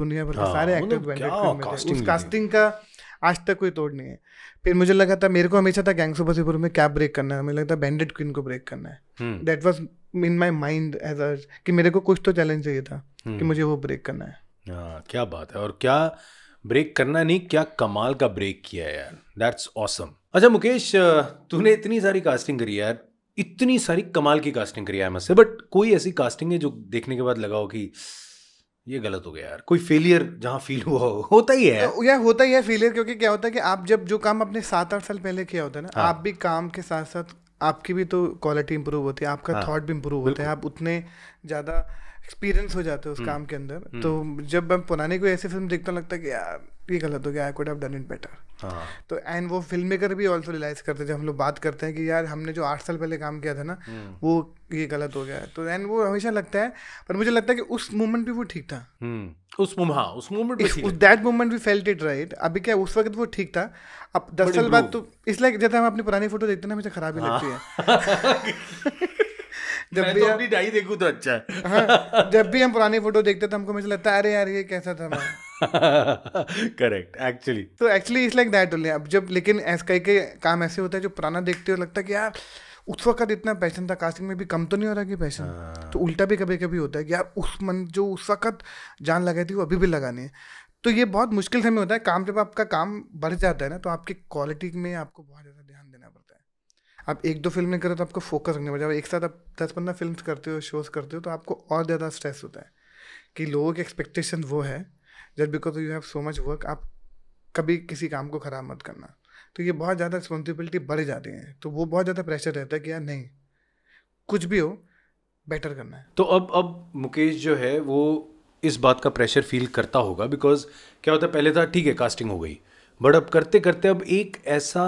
दुनिया भर के हाँ, सारे एक्टर बैंडेड में उस कास्टिंग का आज तक कोई तोड़ नहीं है फिर मुझे लगा था मेरे को हमेशा था गैंग सुपर में क्या ब्रेक करना है मुझे लगता बैंडेड क्वीन को ब्रेक करना है that was in my mind as a कि मेरे को कुछ तो चैलेंज चाहिए था कि हम्म। मुझे वो ब्रेक करना है हाँ क्या बात है और क्या ब्रेक करना नहीं क्या कमाल का ब्रेक किया है यार दैट्स ऑसम अच्छा मुकेश तूने इतनी सारी कास्टिंग करी यार इतनी सारी कमाल की कास्टिंग करी है से बट कोई ऐसी कास्टिंग है जो देखने के बाद लगा हो कि ये गलत हो गया यार कोई फेलियर जहाँ फील हुआ हो होता ही है तो, यार होता ही है फेलियर क्योंकि क्या होता है कि आप जब जो काम आपने सात आठ साल पहले किया होता है ना हाँ। आप भी काम के साथ साथ आपकी भी तो क्वालिटी इंप्रूव होती है आपका थॉट हाँ। भी इंप्रूव होता है आप उतने ज़्यादा एक्सपीरियंस हो जाते हैं उस हम्म। काम के अंदर हम्म। तो जब मैं पुराने कोई ऐसी फिल्म देखता लगता है कि यार ये गलत हो गया I could have done it better तो एंड वो फिल्म मेकर भी ऑल्सो रियलाइज करते हैं जब हम लोग बात करते हैं कि यार हमने जो आठ साल पहले काम किया था ना हम्म। वो ये गलत हो गया है तो एंड वो हमेशा लगता है पर मुझे लगता है कि उस मोमेंट भी वो ठीक था उस हाँ उस मोमेंट उस that moment we felt it right अभी क्या उस वक्त वो ठीक था अब दस साल बाद तो इसलिए जैसे हम अपनी पुरानी फोटो देखते हैं ना हमेशा खराब ही हाँ। लगती है जब भी तो अपनी डाई देखू तो अच्छा हाँ, जब भी हम पुरानी फोटो देखते तो हमको मुझे लगता है अरे यार ये कैसा था करेक्ट एक्चुअली तो actually it's like that only अब जब लेकिन कई के काम ऐसे होता है जो पुराना देखते हो लगता है कि यार उस वक्त इतना पैशन था कास्टिंग में भी कम तो नहीं हो रहा कि पैशन हाँ। तो उल्टा भी कभी कभी होता है कि यार उस मन जो उस वक्त जान लगाई थी वो अभी भी लगानी है तो ये बहुत मुश्किल समय होता है काम जब आपका काम बढ़ जाता है ना तो आपकी क्वालिटी में आपको बहुत ज़्यादा आप एक दो फिल्म नहीं करो तो आपको फोकस रखने पड़ता है एक साथ आप दस पंद्रह फिल्म करते हो शोज करते हो तो आपको और ज़्यादा स्ट्रेस होता है कि लोगों की एक्सपेक्टेशन वो है just because you have so much work आप कभी किसी काम को ख़राब मत करना तो ये बहुत ज़्यादा रिस्पॉन्सिबिलिटी बढ़ जाती है तो वो बहुत ज़्यादा प्रेशर रहता है कि यार नहीं कुछ भी हो बेटर करना है तो अब अब मुकेश जो है वो इस बात का प्रेशर फील करता होगा बिकॉज क्या होता है पहले था ठीक है कास्टिंग हो गई बट अब करते करते अब एक ऐसा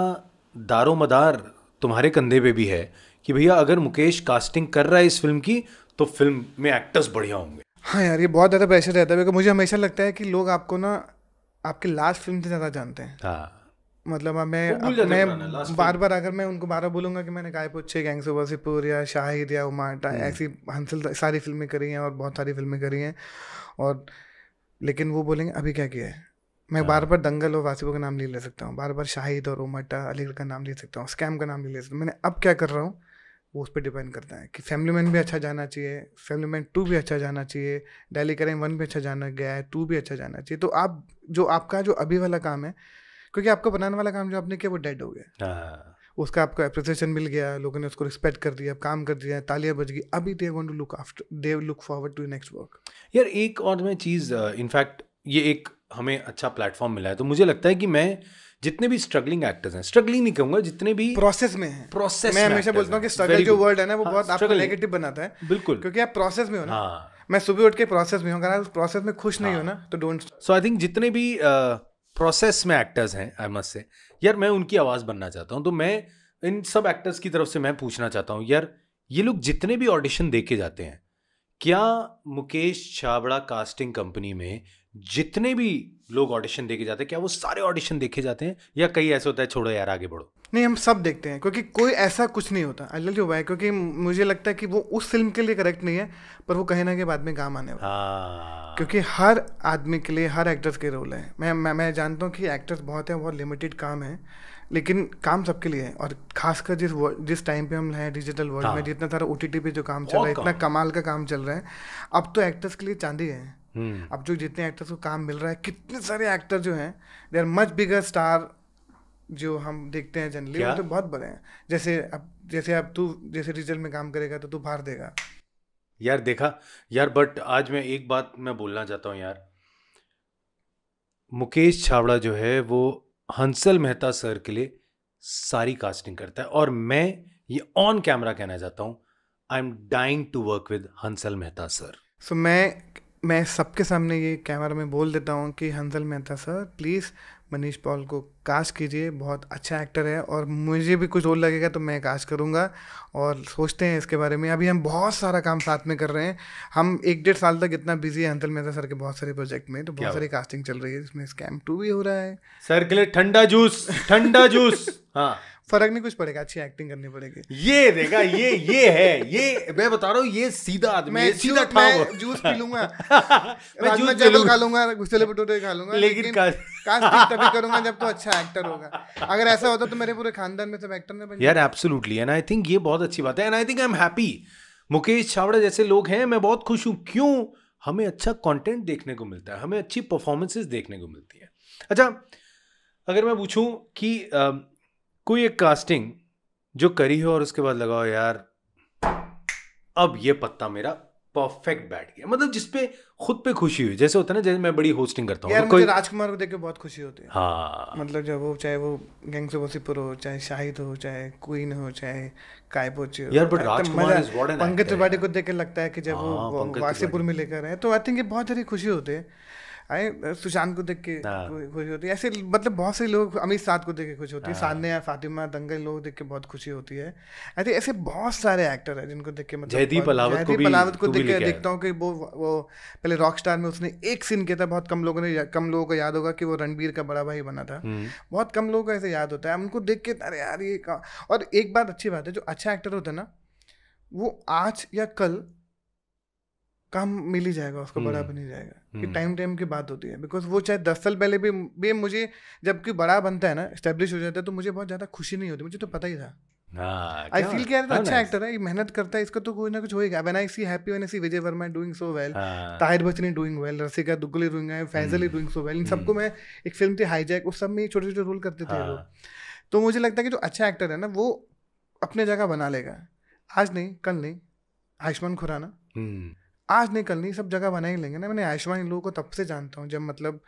दारोमदार तुम्हारे कंधे पे भी है कि भैया अगर मुकेश कास्टिंग कर रहा है इस फिल्म की तो फिल्म में एक्टर्स बढ़िया होंगे हाँ यार ये बहुत ज़्यादा प्रेशर रहता है मुझे हमेशा लगता है कि लोग आपको ना आपके लास्ट फिल्म से ज़्यादा जानते हैं हाँ मतलब मैं मैं बार बार अगर मैं उनको बार बार बोलूंगा कि मैंने पुछे गैंग गैंग्स वसीपुर या शाहिद या उमाटा हम्म। ऐसी हंसल सारी फिल्में करी हैं और बहुत सारी फिल्में करी हैं और लेकिन वो बोलेंगे अभी क्या किया है मैं हाँ। बार बार दंगल और वासिबो का नाम नहीं ले सकता हूँ बार बार शाहिद और उमटा अलीगढ़ का नाम ले सकता हूँ स्कैम का नाम नहीं ले सकता मैंने अब क्या कर रहा हूँ वो उस पर डिपेंड करता है कि फैमिली मैन भी अच्छा जाना चाहिए फैमिली मैन टू भी अच्छा जाना चाहिए डेली क्राइम वन भी अच्छा जाना गया है टू भी अच्छा जाना चाहिए तो आप जो आपका जो अभी वाला काम है क्योंकि आपका बनाने वाला काम जो आपने किया वो डेड हो गया हाँ। उसका आपको अप्रिसिएशन मिल गया लोगों ने उसको रिस्पेक्ट कर दिया काम कर दिया तालियां बज गई अभी they want to look after they look forward to next work यार एक और मैं चीज़ इनफैक्ट uh, ये एक हमें अच्छा प्लेटफॉर्म मिला है तो मुझे लगता है कि मैं जितने भी स्ट्रगलिंग एक्टर्स हैं स्ट्रगलिंग नहीं कहूंगा जितने भी प्रोसेस में हैं प्रोसेस मैं हमेशा बोलता हूँ कि स्ट्रगल जो वर्ड है ना वो हाँ, बहुत आपको नेगेटिव बनाता है बिल्कुल क्योंकि आप प्रोसेस में हो ना हाँ। मैं सुबह उठ के प्रोसेस में हूँ अगर प्रोसेस में खुश नहीं हो ना हाँ। तो डोंट सो आई थिंक जितने भी प्रोसेस में एक्टर्स हैं आई मस्ट से यार मैं उनकी आवाज़ बनना चाहता हूँ तो मैं इन सब एक्टर्स की तरफ से मैं पूछना चाहता हूँ यार ये लोग जितने भी ऑडिशन दे के जाते हैं क्या मुकेश छाबड़ा कास्टिंग कंपनी में जितने भी लोग ऑडिशन देखे जाते हैं क्या वो सारे ऑडिशन देखे जाते हैं या कई ऐसे होता है छोड़ो यार आगे बढ़ो नहीं हम सब देखते हैं क्योंकि कोई ऐसा कुछ नहीं होता आई लव यू वाई क्योंकि मुझे लगता है कि वो उस फिल्म के लिए करेक्ट नहीं है पर वो कहीं ना कहीं बाद में काम आने वाला हाँ। क्योंकि हर आदमी के लिए हर एक्टर्स के रोल हैं मैं मैं, मैं जानता हूँ कि एक्टर्स बहुत हैं बहुत लिमिटेड काम है लेकिन काम सबके लिए है और खासकर जिस जिस टाइम पे हम हैं डिजिटल वर्ल्ड में हाँ। जितना सारा ओ पे जो काम चल रहा है इतना कमाल का काम चल रहा है अब तो एक्टर्स के लिए चांदी है हम्म। अब जो जितने एक्टर्स को काम मिल रहा है कितने सारे एक्टर जो हैं they are much bigger star जो हम देखते हैं जनरली वो तो बहुत बड़े हैं जैसे अब जैसे अब तू जैसे रिजल्ट में काम करेगा तो तू भार देगा यार देखा यार बट आज मैं एक बात मैं बोलना चाहता हूँ यार मुकेश छावड़ा जो है वो हंसल मेहता सर के लिए सारी कास्टिंग करता है और मैं ये ऑन कैमरा कहना चाहता हूँ I am dying to work with Hansal Mehta sir so so, मैं मैं सबके सामने ये कैमरा में बोल देता हूँ कि हंसल मेहता सर प्लीज़ मनीष पॉल को कास्ट कीजिए बहुत अच्छा एक्टर है और मुझे भी कुछ और लगेगा तो मैं कास्ट करूँगा और सोचते हैं इसके बारे में अभी हम बहुत सारा काम साथ में कर रहे हैं हम एक डेढ़ साल तक इतना बिजी है हंसल मेहता सर के बहुत सारे प्रोजेक्ट में तो बहुत सारी कास्टिंग चल रही है जिसमें स्कैम टू भी हो रहा है सर के लिए ठंडा जूस ठंडा जूस हाँ फर्क नहीं कुछ पड़ेगा अच्छी एक्टिंग करनी पड़ेगी ये देखा ये ये है ये मैं बता रहा हूँ ये सीधा आदमी मैं सीधा मैं जूस पी लूंगा मैं जूस जलूंगा खा लूंगा घुसेले भटूरे खा लूंगा लेकिन कास्ट तभी करूंगा जब तो अच्छा एक्टर होगा अगर ऐसा होता तो मेरे पूरे खानदान में सब एक्टर ने यार एब्सोल्युटली एंड आई थिंक ये बहुत अच्छी बात है and I think I am happy Mukesh छावड़ा जैसे लोग हैं मैं बहुत खुश हूँ क्यों हमें अच्छा कंटेंट देखने को मिलता है हमें अच्छी परफॉर्मेंसेस देखने को मिलती है अच्छा अगर मैं पूछूं कि कोई एक कास्टिंग जो करी हो और उसके बाद लगाओ यार अब ये पत्ता मेरा परफेक्ट बैठ गया मतलब जिस पे खुद पे खुशी हुई जैसे होता है ना जैसे मैं बड़ी होस्टिंग करता हूँ मतलब कोई... राजकुमार को देख के बहुत खुशी होती है हाँ मतलब जब वो चाहे वो गैंग्स ऑफ वसीपुर हो चाहे शाहिद हो चाहे क्वीन हो चाहे कायपोच यार बट राजकुमार पंकज त्रिपाठी को देख के लगता है कि जब वो वासीपुर हाँ, में लेकर आए तो आई थिंक ये बहुत सारी खुशी होती है आए सुशांत को देख के हाँ। खुशी होती है ऐसे मतलब बहुत से लोग अमित साध को देख के खुशी होती है हाँ। सान्या या फातिमा दंगल लोग देख के बहुत खुशी होती है आई ऐसे बहुत सारे एक्टर हैं जिनको देख के मतलब जयदीप अलावत को को देख के देखता हूँ कि वो वो पहले रॉक स्टार में उसने एक सीन किया था बहुत कम लोगों ने कम लोगों को याद होगा कि वो रणबीर का बड़ा भाई बना था हम्म। बहुत कम लोगों को ऐसे याद होता है उनको देख के अरे यार ये और एक बात अच्छी बात है जो अच्छा एक्टर होता है ना वो आज या कल काम मिल ही जाएगा उसको बड़ा हम्म। बन ही जाएगा कि टाइम हम्म। टाइम की बात होती है बिकॉज वो चाहे दस साल पहले भी भी मुझे जबकि बड़ा बनता है ना स्टेब्लिश हो जाता है तो मुझे बहुत ज़्यादा खुशी नहीं होती मुझे तो पता ही था आई फील किया अच्छा एक्टर हाँ, है मेहनत करता है इसका तो कोई ना कुछ होएगा when I see happy when I see Vijay Varma doing so well Tahir Bachchan is doing well Rasika Dugal is doing Faisal he doing so well in hmm. सबको मैं एक फिल्म थी हाईजैक उस सब में छोटे छोटे रोल करते थे हाँ। लोग तो मुझे लगता है कि जो अच्छा एक्टर है ना वो अपने जगह बना लेगा आज नहीं कल नहीं आयुष्मान खुराना आज नहीं कल नहीं सब जगह बना ही लेंगे ना मैंने आयुष्मान इन लोगों को तब से जानता हूँ जब मतलब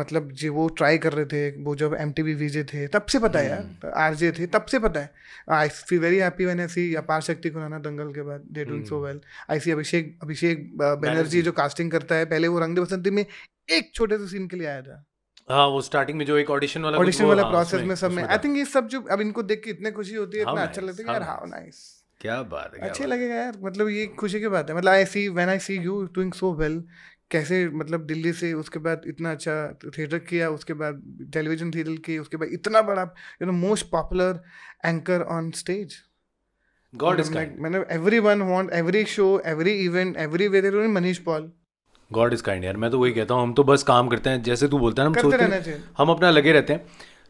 मतलब जी वो ट्राई कर रहे थे वो जब एम टी वी वीजे थे तब से पता है यार आर हम्म। जे थे तब से पता है I feel very happy when I see Aparshakti Khurana Dangal के बाद they doing so well I see Abhishek Abhishek Banerjee जो कास्टिंग करता है पहले वो रंग बसंती में एक छोटे से सीन के लिए आया था हाँ वो स्टार्टिंग में जो एक ऑडिशन वाला ऑडिशन वाला प्रोसेस हाँ, में सब में आई थिंक ये सब जो अब इनको देख के इतने खुशी होती है हाँ, इतना अच्छा लगता है हाँ, यार हाउ नाइस क्या बात है अच्छे लगेगा यार मतलब ये खुशी की बात है मतलब I see when I see you doing so well कैसे मतलब दिल्ली से उसके बाद इतना अच्छा थिएटर किया उसके बाद टेलीविजन थिएटर किए उसके बाद इतना बड़ा you know most popular anchor on stage God is kind मैंने every one want every show every event every way Manish Paul God is kind यार मैं तो वही कहता हूँ हम तो बस काम करते हैं जैसे तू बोलता है हम हम अपना लगे रहते हैं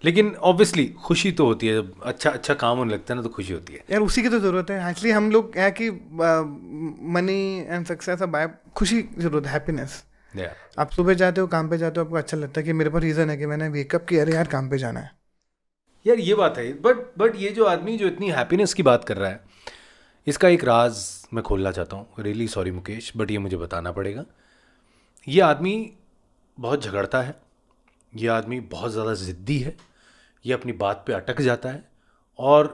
लेकिन ऑब्वियसली खुशी तो होती है जब अच्छा अच्छा काम होने लगता है ना तो खुशी होती है यार उसी की तो ज़रूरत है एक्चुअली हम लोग है कि मनी एंड सक्सेस अब खुशी ज़रूरत हैप्पीनेस yeah. आप सुबह जाते हो काम पे जाते हो आपको अच्छा लगता है कि मेरे पर रीज़न है कि मैंने वेकअप किया यार काम पे जाना है यार ये बात है बट बट ये जो आदमी जो इतनी हैप्पीनेस की बात कर रहा है इसका एक राज मैं खोलना चाहता हूँ रियली सॉरी मुकेश बट ये मुझे बताना पड़ेगा ये आदमी बहुत झगड़ता है ये आदमी बहुत ज़्यादा ज़िद्दी है ये अपनी बात पे अटक जाता है और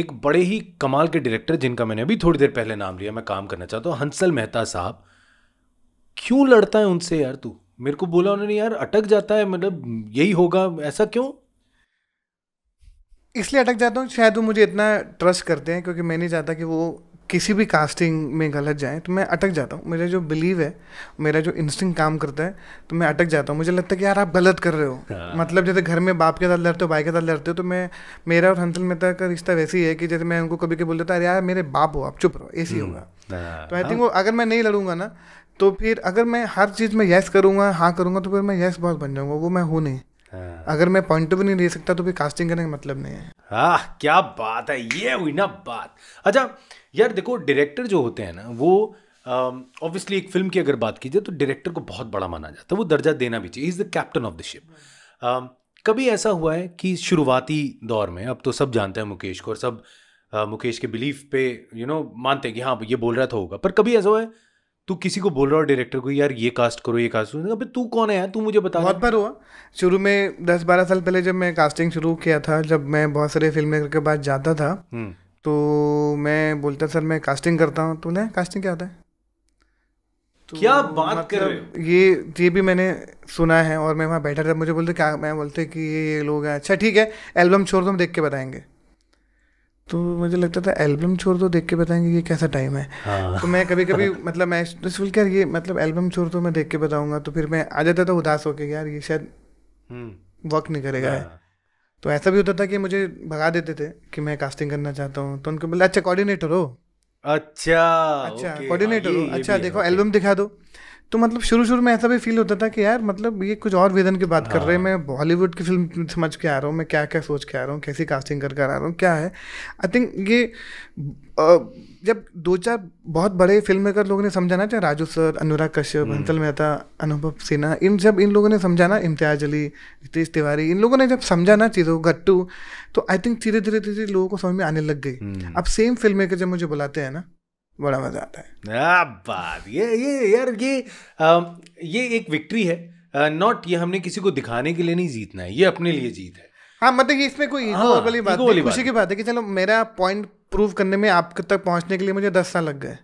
एक बड़े ही कमाल के डायरेक्टर जिनका मैंने अभी थोड़ी देर पहले नाम लिया मैं काम करना चाहता हूँ हंसल मेहता साहब क्यों लड़ता है उनसे यार तू मेरे को बोला उन्होंने यार अटक जाता है मतलब यही होगा ऐसा क्यों इसलिए अटक जाता हूँ शायद वो मुझे इतना ट्रस्ट करते हैं क्योंकि मैं नहीं चाहता कि वो किसी भी कास्टिंग में गलत जाए तो मैं अटक जाता हूँ मेरा जो बिलीव है मेरा जो इंस्टिंग काम करता है तो मैं अटक जाता हूँ मुझे लगता है कि यार आप गलत कर रहे हो हाँ। मतलब जैसे घर में बाप के साथ लड़ते हो भाई के साथ लड़ते हो तो मैं मेरा और हंसल मेहता का रिश्ता वैसे ही है कि जैसे मैं उनको कभी कभी बोल देता अरे यार मेरे बाप हो आप चुप रहो ऐसे ही हम्म। होगा हाँ। तो आई थिंक हाँ। वो अगर मैं नहीं लड़ूंगा ना तो फिर अगर मैं हर चीज़ में यस करूँगा हाँ करूँगा तो फिर मैं यस बहुत बन जाऊँगा वो मैं हूँ नहीं हाँ। अगर मैं पॉइंट भी नहीं दे सकता तो फिर कास्टिंग करने का मतलब नहीं है क्या बात है ये हुई ना बात अच्छा यार देखो डायरेक्टर जो होते हैं ना वो ऑब्वियसली um, uh, एक फिल्म की अगर बात की जाए तो डायरेक्टर को बहुत बड़ा माना जाता है वो दर्जा देना भी चाहिए is the captain of the ship कभी ऐसा हुआ है कि शुरुआती दौर में अब तो सब जानते हैं मुकेश को और सब uh, मुकेश के बिलीफ पे यू you नो know, मानते हैं कि हाँ ये बोल रहा था होगा पर कभी ऐसा हुआ है तू किसी को बोल रहा हो डायरेक्टर को यार ये कास्ट करो ये कास्ट करो तो तू कौन है तू मुझे बता बहुत बार हुआ शुरू में दस बारह साल पहले जब मैं कास्टिंग शुरू किया था जब मैं बहुत सारे फिल्म मेकर के पास जाता था हम्म। तो मैं बोलता सर मैं कास्टिंग करता हूँ तो कास्टिंग क्या होता है तो क्या बात मतलब कर रहे हो ये ये भी मैंने सुना है और मैं वहाँ बैठा था मुझे बोलते क्या मैं बोलते कि ये ये लोग हैं अच्छा ठीक है एल्बम छोड़ दो हम देख के बताएंगे तो मुझे लगता था एल्बम छोड़ दो देख के बताएंगे ये कैसा टाइम है हाँ। तो मैं कभी कभी मतलब मैं तो बोल ये मतलब एल्बम छोड़ दो मैं देख के बताऊंगा तो फिर मैं आ जाता था उदास होकर यार ये शायद वर्क हम्म। नहीं करेगा हाँ। तो ऐसा भी होता था कि मुझे भगा देते थे कि मैं कास्टिंग करना चाहता हूँ तो उनको बोला अच्छा कोऑर्डिनेटर हो अच्छा अच्छा कोऑर्डिनेटर हाँ, हो अच्छा देखो एल्बम दिखा दो तो मतलब शुरू शुरू में ऐसा भी फील होता था कि यार मतलब ये कुछ और वेदन की बात हाँ। कर रहे हैं हाँ। मैं बॉलीवुड की फिल्म समझ के आ रहा हूँ मैं क्या क्या सोच के आ रहा हूँ कैसी कास्टिंग कर कर आ रहा हूँ क्या है आई थिंक ये जब दो चार बहुत बड़े फिल्म मेकर लोगों ने समझाना चाहे राजू सर अनुराग कश्यप हम्म। हंसल मेहता अनुभव सिन्हा इन जब इन लोगों ने समझाना इम्तियाज अली रितेश तिवारी इन लोगों ने जब समझाना चीज़ों गट्टू तो आई थिंक धीरे धीरे धीरे लोगों को समझ में आने लग गई हम्म। अब सेम फिल्म मेकर जब मुझे बुलाते हैं ना बड़ा मजा आता है बात ये ये यार ये आ, ये एक विक्ट्री है नॉट ये हमने किसी को दिखाने के लिए नहीं जीतना है ये अपने लिए जीत है हाँ मतलब इसमें कोई ईगो हाँ, वाली बात नहीं खुशी की बात है कि चलो मेरा पॉइंट प्रूव करने में आप तक पहुंचने के लिए मुझे दस साल लग गए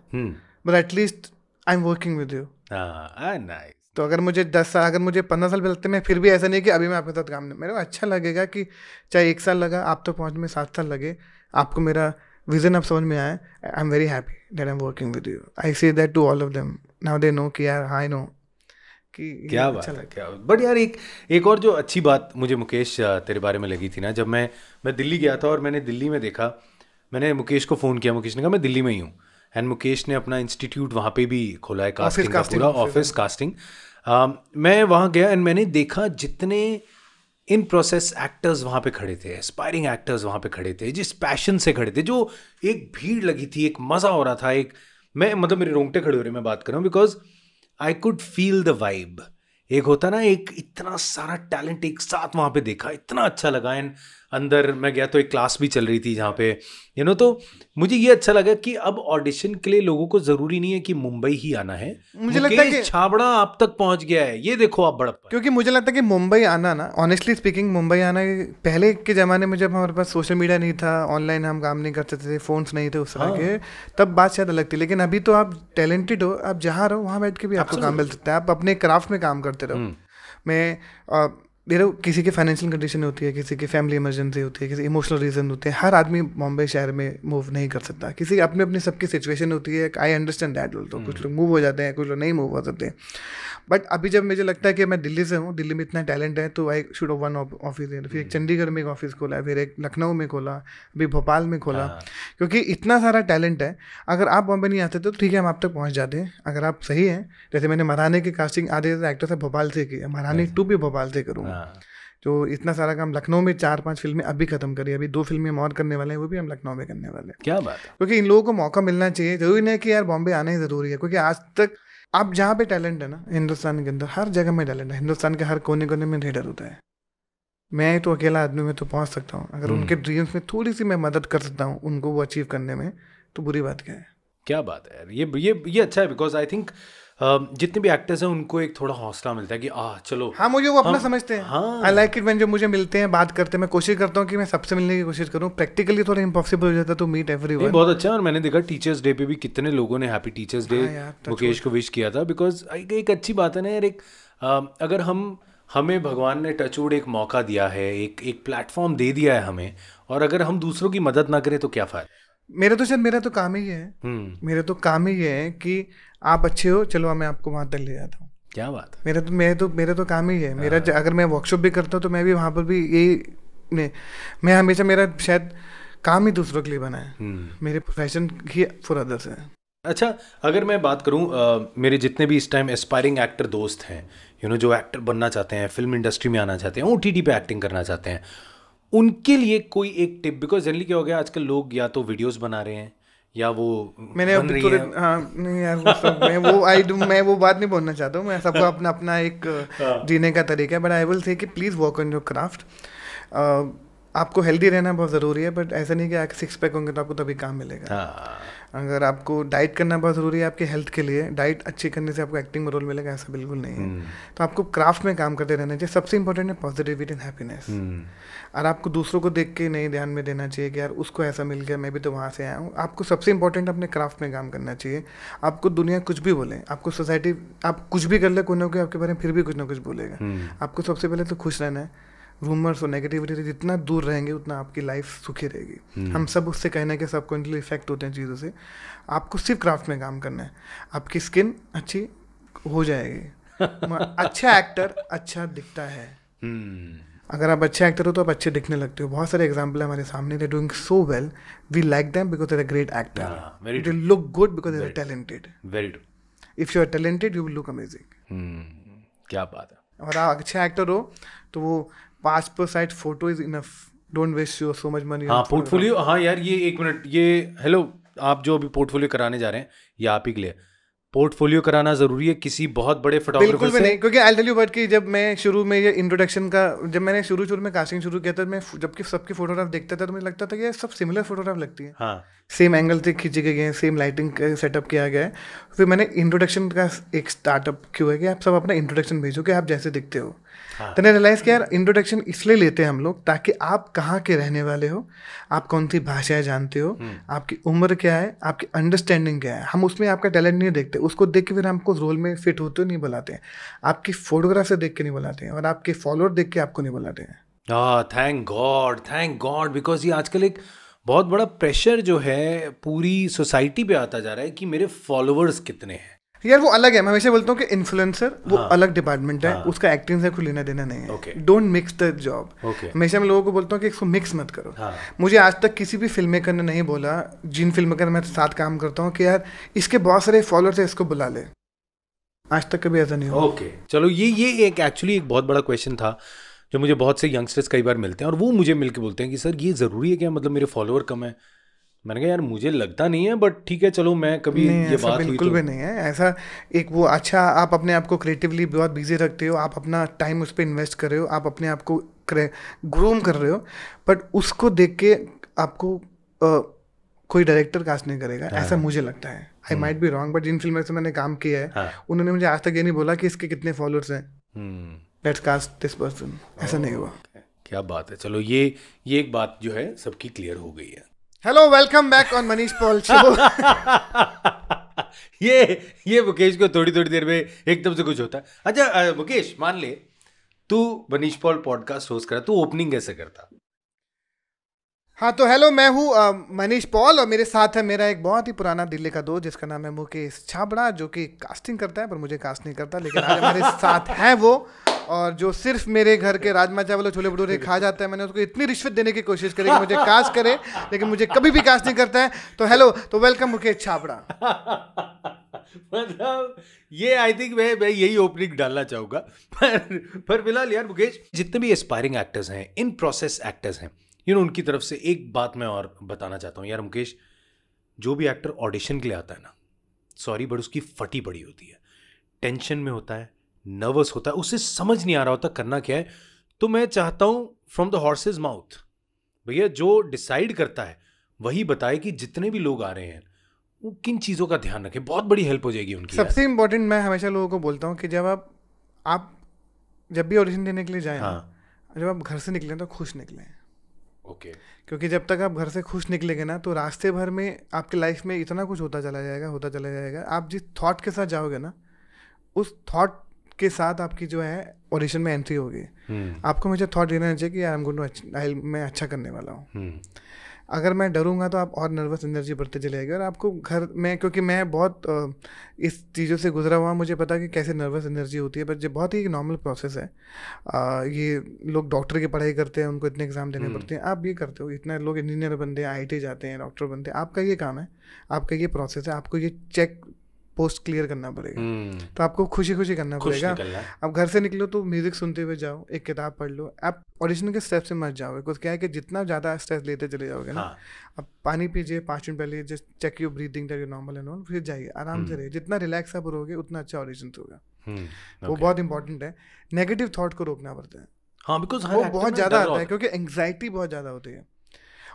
but at least I am working with you nice तो अगर मुझे दस साल अगर मुझे पंद्रह साल भी लगते मैं फिर भी ऐसा नहीं कि अभी मैं आपके साथ काम नहीं मेरे को अच्छा लगेगा कि चाहे एक साल लगा आप तक तो पहुँच में सात साल लगे आपको मेरा विजन अब समझ में आया I am very happy that I am working with you I say that to all of them now they know कि यार आई हाँ, नो कि अच्छा क्या बात है क्या बट यार एक एक और जो अच्छी बात मुझे मुकेश तेरे बारे में लगी थी ना जब मैं मैं दिल्ली गया था और मैंने दिल्ली में देखा मैंने मुकेश को फ़ोन किया मुकेश ने कहा मैं दिल्ली में ही हूँ एंड मुकेश ने अपना इंस्टीट्यूट वहाँ पे भी खोला है कास्टिंग का पूरा ऑफिस कास्टिंग मैं वहाँ गया एंड मैंने देखा जितने इन प्रोसेस एक्टर्स वहां पे खड़े थे एस्पायरिंग एक्टर्स वहां पे खड़े थे जिस पैशन से खड़े थे जो एक भीड़ लगी थी एक मज़ा हो रहा था एक मैं मतलब मेरे रोंगटे खड़े हो रहे मैं बात कर रहा हूँ because I could feel the vibe एक होता ना एक इतना सारा टैलेंट एक साथ वहां पे देखा इतना अच्छा लगा एंड अंदर मैं गया तो एक क्लास भी चल रही थी जहाँ पे यू नो तो मुझे ये अच्छा लगा कि अब ऑडिशन के लिए लोगों को जरूरी नहीं है कि मुंबई ही आना है मुझे लगता है कि छाबड़ा आप तक पहुंच गया है ये देखो आप बड़ा क्योंकि मुझे लगता है कि मुंबई आना ना ऑनेस्टली स्पीकिंग मुंबई आना पहले के ज़माने में जब हमारे पास सोशल मीडिया नहीं था ऑनलाइन हम काम नहीं करते थे फ़ोन्स नहीं थे उस तरह के हाँ। तब बात शायद अलग थी लेकिन अभी तो आप टैलेंटेड हो आप जहाँ रहो वहाँ बैठ के भी आपको काम मिल सकता है आप अपने क्राफ्ट में काम करते रहो हम्म। मैं देखो किसी की फाइनेंशियल कंडीशन होती है किसी की फैमिली इमरजेंसी होती है किसी इमोशनल रीज़न होते हैं हर आदमी बॉम्बे शहर में मूव नहीं कर सकता किसी अपने अपने सबकी सिचुएशन होती है आई अंडरस्टैंड दैट तो कुछ हम्म। लोग मूव हो जाते हैं कुछ लोग नहीं मूव हो सकते बट अभी जब मुझे लगता है कि मैं दिल्ली से हूँ दिल्ली में इतना टैलेंट है तो आई शुड वन ऑफिस फिर एक चंडीगढ़ में एक ऑफिस खोला फिर एक लखनऊ में खोला अभी भोपाल में खोला हाँ। क्योंकि इतना सारा टैलेंट है अगर आप बॉम्बे नहीं आते तो ठीक है हम आप तक पहुँच जाते हैं अगर आप सही हैं जैसे मैंने महारानी की कास्टिंग आधे एक्टर से भोपाल से की महारानी टू भी भोपाल से करूँ हाँ। तो इतना सारा काम लखनऊ में चार पांच फिल्में अभी खत्म करी अभी दो फिल्में हम और करने वाले हैं वो भी हम लखनऊ में करने वाले हैं क्या बात है क्योंकि इन लोगों को मौका मिलना चाहिए जरूरी नहीं है कि यार बॉम्बे आना ही जरूरी है क्योंकि आज तक अब जहाँ पे टैलेंट है ना हिंदुस्तान के अंदर हर जगह में टैलेंट है हिंदुस्तान के हर कोने कोने में रेडर होता है मैं तो अकेला आदमी में तो पहुँच सकता हूँ अगर हम्म। उनके ड्रीम्स में थोड़ी सी मैं मदद कर सकता हूँ उनको वो अचीव करने में तो बुरी बात क्या है क्या बात है यार ये ये ये अच्छा है बिकॉज आई थिंक जितने भी एक्टर्स हैं उनको एक थोड़ा हौसला मिलता है कि आ चलो हाँ मुझे वो अपना हाँ, समझते हैं आई लाइक इट मैन जो मुझे मिलते हैं बात करते हैं मैं कोशिश करता हूँ कि मैं सबसे मिलने की कोशिश करूँ प्रैक्टिकली थोड़ा इम्पॉसिबल हो जाता है तो मीट एवरी वन बहुत अच्छा और मैंने देखा टीचर्स डे पे भी कितने लोगों ने हैप्पी टीचर्स डे मुकेश को विश किया था बिकॉज एक अच्छी बात है ना यार एक um, अगर हम हमें भगवान ने टचवुड एक मौका दिया है एक एक प्लेटफॉर्म दे दिया है हमें और अगर हम दूसरों की मदद ना करें तो क्या फ़ायदा मेरा तो शायद मेरा तो काम ही है हम्म। मेरा तो काम ही है कि आप अच्छे हो चलो मैं आपको वहां तक ले जाता हूँ क्या बात है मेरा तो मेरा तो मेरा तो काम ही है मेरा हाँ। अगर मैं वर्कशॉप भी करता हूँ तो मैं भी वहां पर भी यही मैं हमेशा मेरा शायद काम ही दूसरों के लिए बना है हम्म। मेरे प्रोफेशन ही फॉर अदर्स है अच्छा अगर मैं बात करूं आ, मेरे जितने भी इस टाइम एस्पायरिंग एक्टर दोस्त हैं यू नो जो एक्टर बनना चाहते हैं फिल्म इंडस्ट्री में आना चाहते हैं ओ टी पे एक्टिंग करना चाहते हैं उनके लिए कोई एक टिप बिकॉज जनरली क्या हो गया आजकल लोग या तो वीडियोस बना रहे हैं या वो मैंने बन रही है। हाँ नहीं यार वो सब मैं वो आई मैं वो बात नहीं बोलना चाहता हूँ मैं सबको हाँ। अपना अपना एक हाँ। जीने का तरीका है बट आई विल से कि please work on your craft आपको हेल्दी रहना बहुत ज़रूरी है बट ऐसा नहीं कि सिक्स पैक होंगे तो आपको तभी काम मिलेगा हाँ। अगर आपको डाइट करना बहुत ज़रूरी है आपकी हेल्थ के लिए डाइट अच्छी करने से आपको एक्टिंग में रोल मिलेगा ऐसा बिल्कुल नहीं है हम्म। तो आपको क्राफ्ट में काम करते रहना चाहिए सबसे इंपॉर्टेंट है पॉजिटिविटी एंड हैप्पीनेस और आपको दूसरों को देख के नहीं ध्यान में देना चाहिए कि यार उसको ऐसा मिल गया मैं भी तो वहाँ से आया हूँ आपको सबसे इंपॉर्टेंट अपने क्राफ्ट में काम करना चाहिए आपको दुनिया कुछ भी बोले आपको सोसाइटी आप कुछ भी कर ले कोई ना कोई आपके बारे में फिर भी कुछ ना कुछ बोलेगा हम्म। आपको सबसे पहले तो खुश रहना है रूमर्स और नेगेटिविटी जितना दूर रहेंगे उतना आपकी लाइफ सुखी रहेगी हम्म। हम सब उससे कहने के कहीं सबकॉन्शियसली इफेक्ट होते हैं चीज़ों से आपको सिर्फ क्राफ्ट में काम करना है आपकी स्किन अच्छी हो जाएगी अच्छा एक्टर अच्छा दिखता है हम्म। अगर आप अच्छे एक्टर हो तो आप अच्छे दिखने लगते हो बहुत सारे एग्जाम्पल हमारे सामने they doing so well we like them because are a great actor they look good because a talented very true if you are talented you will look amazing क्या बात है और आप अच्छे एक्टर हो तो वो passport size photo is enough don't waste your so much money हाँ पोर्टफोलियो हाँ यार ये एक मिनट ये हेलो आप जो अभी पोर्टफोलियो कराने जा रहे हैं ये आप ही के लिए पोर्टफोलियो कराना जरूरी है किसी बहुत बड़े फोटोग्राफर बिल्कुल नहीं क्योंकि आई टेल यू बट कि जब मैं शुरू में ये इंट्रोडक्शन का जब मैंने शुरू शुरू में कास्टिंग शुरू किया था मैं जबकि सबकी फोटोग्राफ देखता था तो मुझे लगता था कि सब सिमिलर फोटोग्राफ लगती है हाँ सेम एंगल से खींचे गए हैं सेम लाइटिंग सेटअप किया गया है फिर मैंने इंट्रोडक्शन का एक स्टार्टअप क्यों है कि आप सब अपना इंट्रोडक्शन भेजो कि आप जैसे दिखते हो हाँ। तो मैंने रियलाइज़ किया यार इंट्रोडक्शन इसलिए लेते हैं हम लोग ताकि आप कहाँ के रहने वाले हो आप कौन सी भाषाएं जानते हो हम्म। आपकी उम्र क्या है आपकी अंडरस्टैंडिंग क्या है हम उसमें आपका टैलेंट नहीं देखते उसको देख के फिर हमको रोल में फिट होते नहीं बुलाते हैं आपकी फोटोग्राफ से देख के नहीं बुलाते हैं और आपके फॉलोअर देख के आपको नहीं बुलाते हैं thank God thank God because ये आजकल एक बहुत बड़ा प्रेशर जो है पूरी सोसाइटी पे आता जा रहा है कि मेरे फॉलोअर्स कितने हैं यार वो अलग है मैं हमेशा बोलता हूँ कि इन्फ्लुएंसर हाँ, वो अलग डिपार्टमेंट है हाँ, उसका एक्टिंग से कोई लेना देना नहीं है डोंट मिक्स द जॉब हमेशा मैं लोगों को बोलता हूँ कि इसको मिक्स मत करो हाँ, मुझे आज तक किसी भी फिल्म मेकर ने नहीं बोला जिन फिल्म मेकर मैं साथ काम करता हूँ कि यार इसके बहुत सारे फॉलोअर्स है इसको बुला ले आज तक कभी ऐसा नहीं हुआ ओके चलो ये ये एक एक्चुअली एक बहुत बड़ा क्वेश्चन था जब मुझे बहुत से यंगस्टर्स कई बार मिलते हैं और वो मुझे मिल बोलते हैं कि सर ये ज़रूरी है क्या मतलब मेरे फॉलोअर कम है मैंने कहा यार मुझे लगता नहीं है बट ठीक है चलो मैं कभी ये बात बिल्कुल तो भी नहीं है ऐसा एक वो अच्छा आप अपने आप को क्रिएटिवली बहुत बिजी रखते हो आप अपना टाइम उस पर इन्वेस्ट कर रहे हो आप अपने आप को ग्रूम कर रहे हो बट उसको देख के आपको आ, कोई डायरेक्टर कास्ट नहीं करेगा हाँ। ऐसा मुझे लगता है I might be wrong but जिन फिल्म से मैंने काम किया है हाँ। उन्होंने मुझे आज तक ये नहीं बोला कि इसके कितने फॉलोअर्स हैं hmm. Let's cast this person ऐसा नहीं हुआ क्या बात है चलो ये ये एक बात जो है सबकी क्लियर हो गई है hello welcome back on Manish Paul show ये ये मुकेश को थोड़ी थोड़ी देर में एकदम से कुछ होता है अच्छा मुकेश मान ले तू मनीष पॉल पॉडकास्ट होस्ट करा तू ओपनिंग कैसे करता हाँ तो हेलो मैं हूँ मनीष पॉल और मेरे साथ है मेरा एक बहुत ही पुराना दिल्ली का दोस्त जिसका नाम है मुकेश छाबड़ा जो कि कास्टिंग करता है पर मुझे कास्ट नहीं करता लेकिन आज हमारे साथ है वो और जो सिर्फ मेरे घर के राजमा चावल और छोले भटूरे खा जाता है मैंने उसको इतनी रिश्वत देने की कोशिश करी कि मुझे कास्ट करे लेकिन मुझे कभी भी कास्ट नहीं करता है तो हेलो तो वेलकम मुकेश छापड़ा मतलब ये आई थिंक मैं मैं यही ओपनिंग डालना चाहूँगा पर पर फिलहाल यार मुकेश जितने भी एस्पायरिंग एक्टर्स हैं इन प्रोसेस एक्टर्स हैं यू नो उनकी तरफ से एक बात मैं और बताना चाहता हूँ यार मुकेश जो भी एक्टर ऑडिशन के लिए आता है ना सॉरी बट उसकी फटी बड़ी होती है टेंशन में होता है नर्वस होता है उसे समझ नहीं आ रहा होता करना क्या है तो मैं चाहता हूँ फ्रॉम द हॉर्सेज माउथ भैया जो डिसाइड करता है वही बताए कि जितने भी लोग आ रहे हैं वो किन चीज़ों का ध्यान रखें बहुत बड़ी हेल्प हो जाएगी उनकी सबसे इंपॉर्टेंट मैं हमेशा लोगों को बोलता हूँ कि जब आप आप जब भी ऑडिशन देने के लिए जाएँ हाँ। जब आप घर से निकलें तो खुश निकलें ओके okay. क्योंकि जब तक आप घर से खुश निकलेंगे ना तो रास्ते भर में आपके लाइफ में इतना कुछ होता चला जाएगा होता चला जाएगा आप जिस थॉट के साथ जाओगे ना उस थॉट के साथ आपकी जो है ऑडिशन में एंट्री होगी हम्म। आपको मुझे थॉट देना चाहिए कि आई एम गुड आई मैं अच्छा करने वाला हूँ हम्म। अगर मैं डरूंगा तो आप और नर्वस एनर्जी बढ़ते चले जाएगी और आपको घर में क्योंकि मैं बहुत इस चीज़ों से गुजरा हुआ मुझे पता कि कैसे नर्वस एनर्जी होती है बट ये बहुत ही नॉर्मल प्रोसेस है आ, ये लोग डॉक्टर की पढ़ाई करते हैं उनको इतने एग्ज़ाम देने हम्म। पड़ते हैं आप ये करते हो इतना लोग इंजीनियर बनते हैं आई जाते हैं डॉक्टर बनते हैं आपका ये काम है आपका ये प्रोसेस है आपको ये चेक पोस्ट क्लियर करना पड़ेगा हम्म। तो आपको खुशी खुशी करना खुश पड़ेगा आप घर से निकलो तो म्यूजिक सुनते हुए जाओ एक किताब पढ़ लो आप ऑडिशन के स्टेप से मत जाओ कुछ क्या है कि जितना ज़्यादा स्ट्रेस लेते चले जाओगे ना हाँ। आप पानी पीजिए पाँच मिनट पहले just check you breathing that you normal and फिर जाइए आराम से हम्म। रहिए जितना रिलैक्स आप रहोगे उतना अच्छा ऑडिशन होगा हम्म, वो बहुत इंपॉर्टेंट है नेगेटिव थाट को रोकना पड़ता है हाँ बिकॉज वो बहुत ज़्यादा आता है क्योंकि एंग्जाइटी बहुत ज़्यादा होती है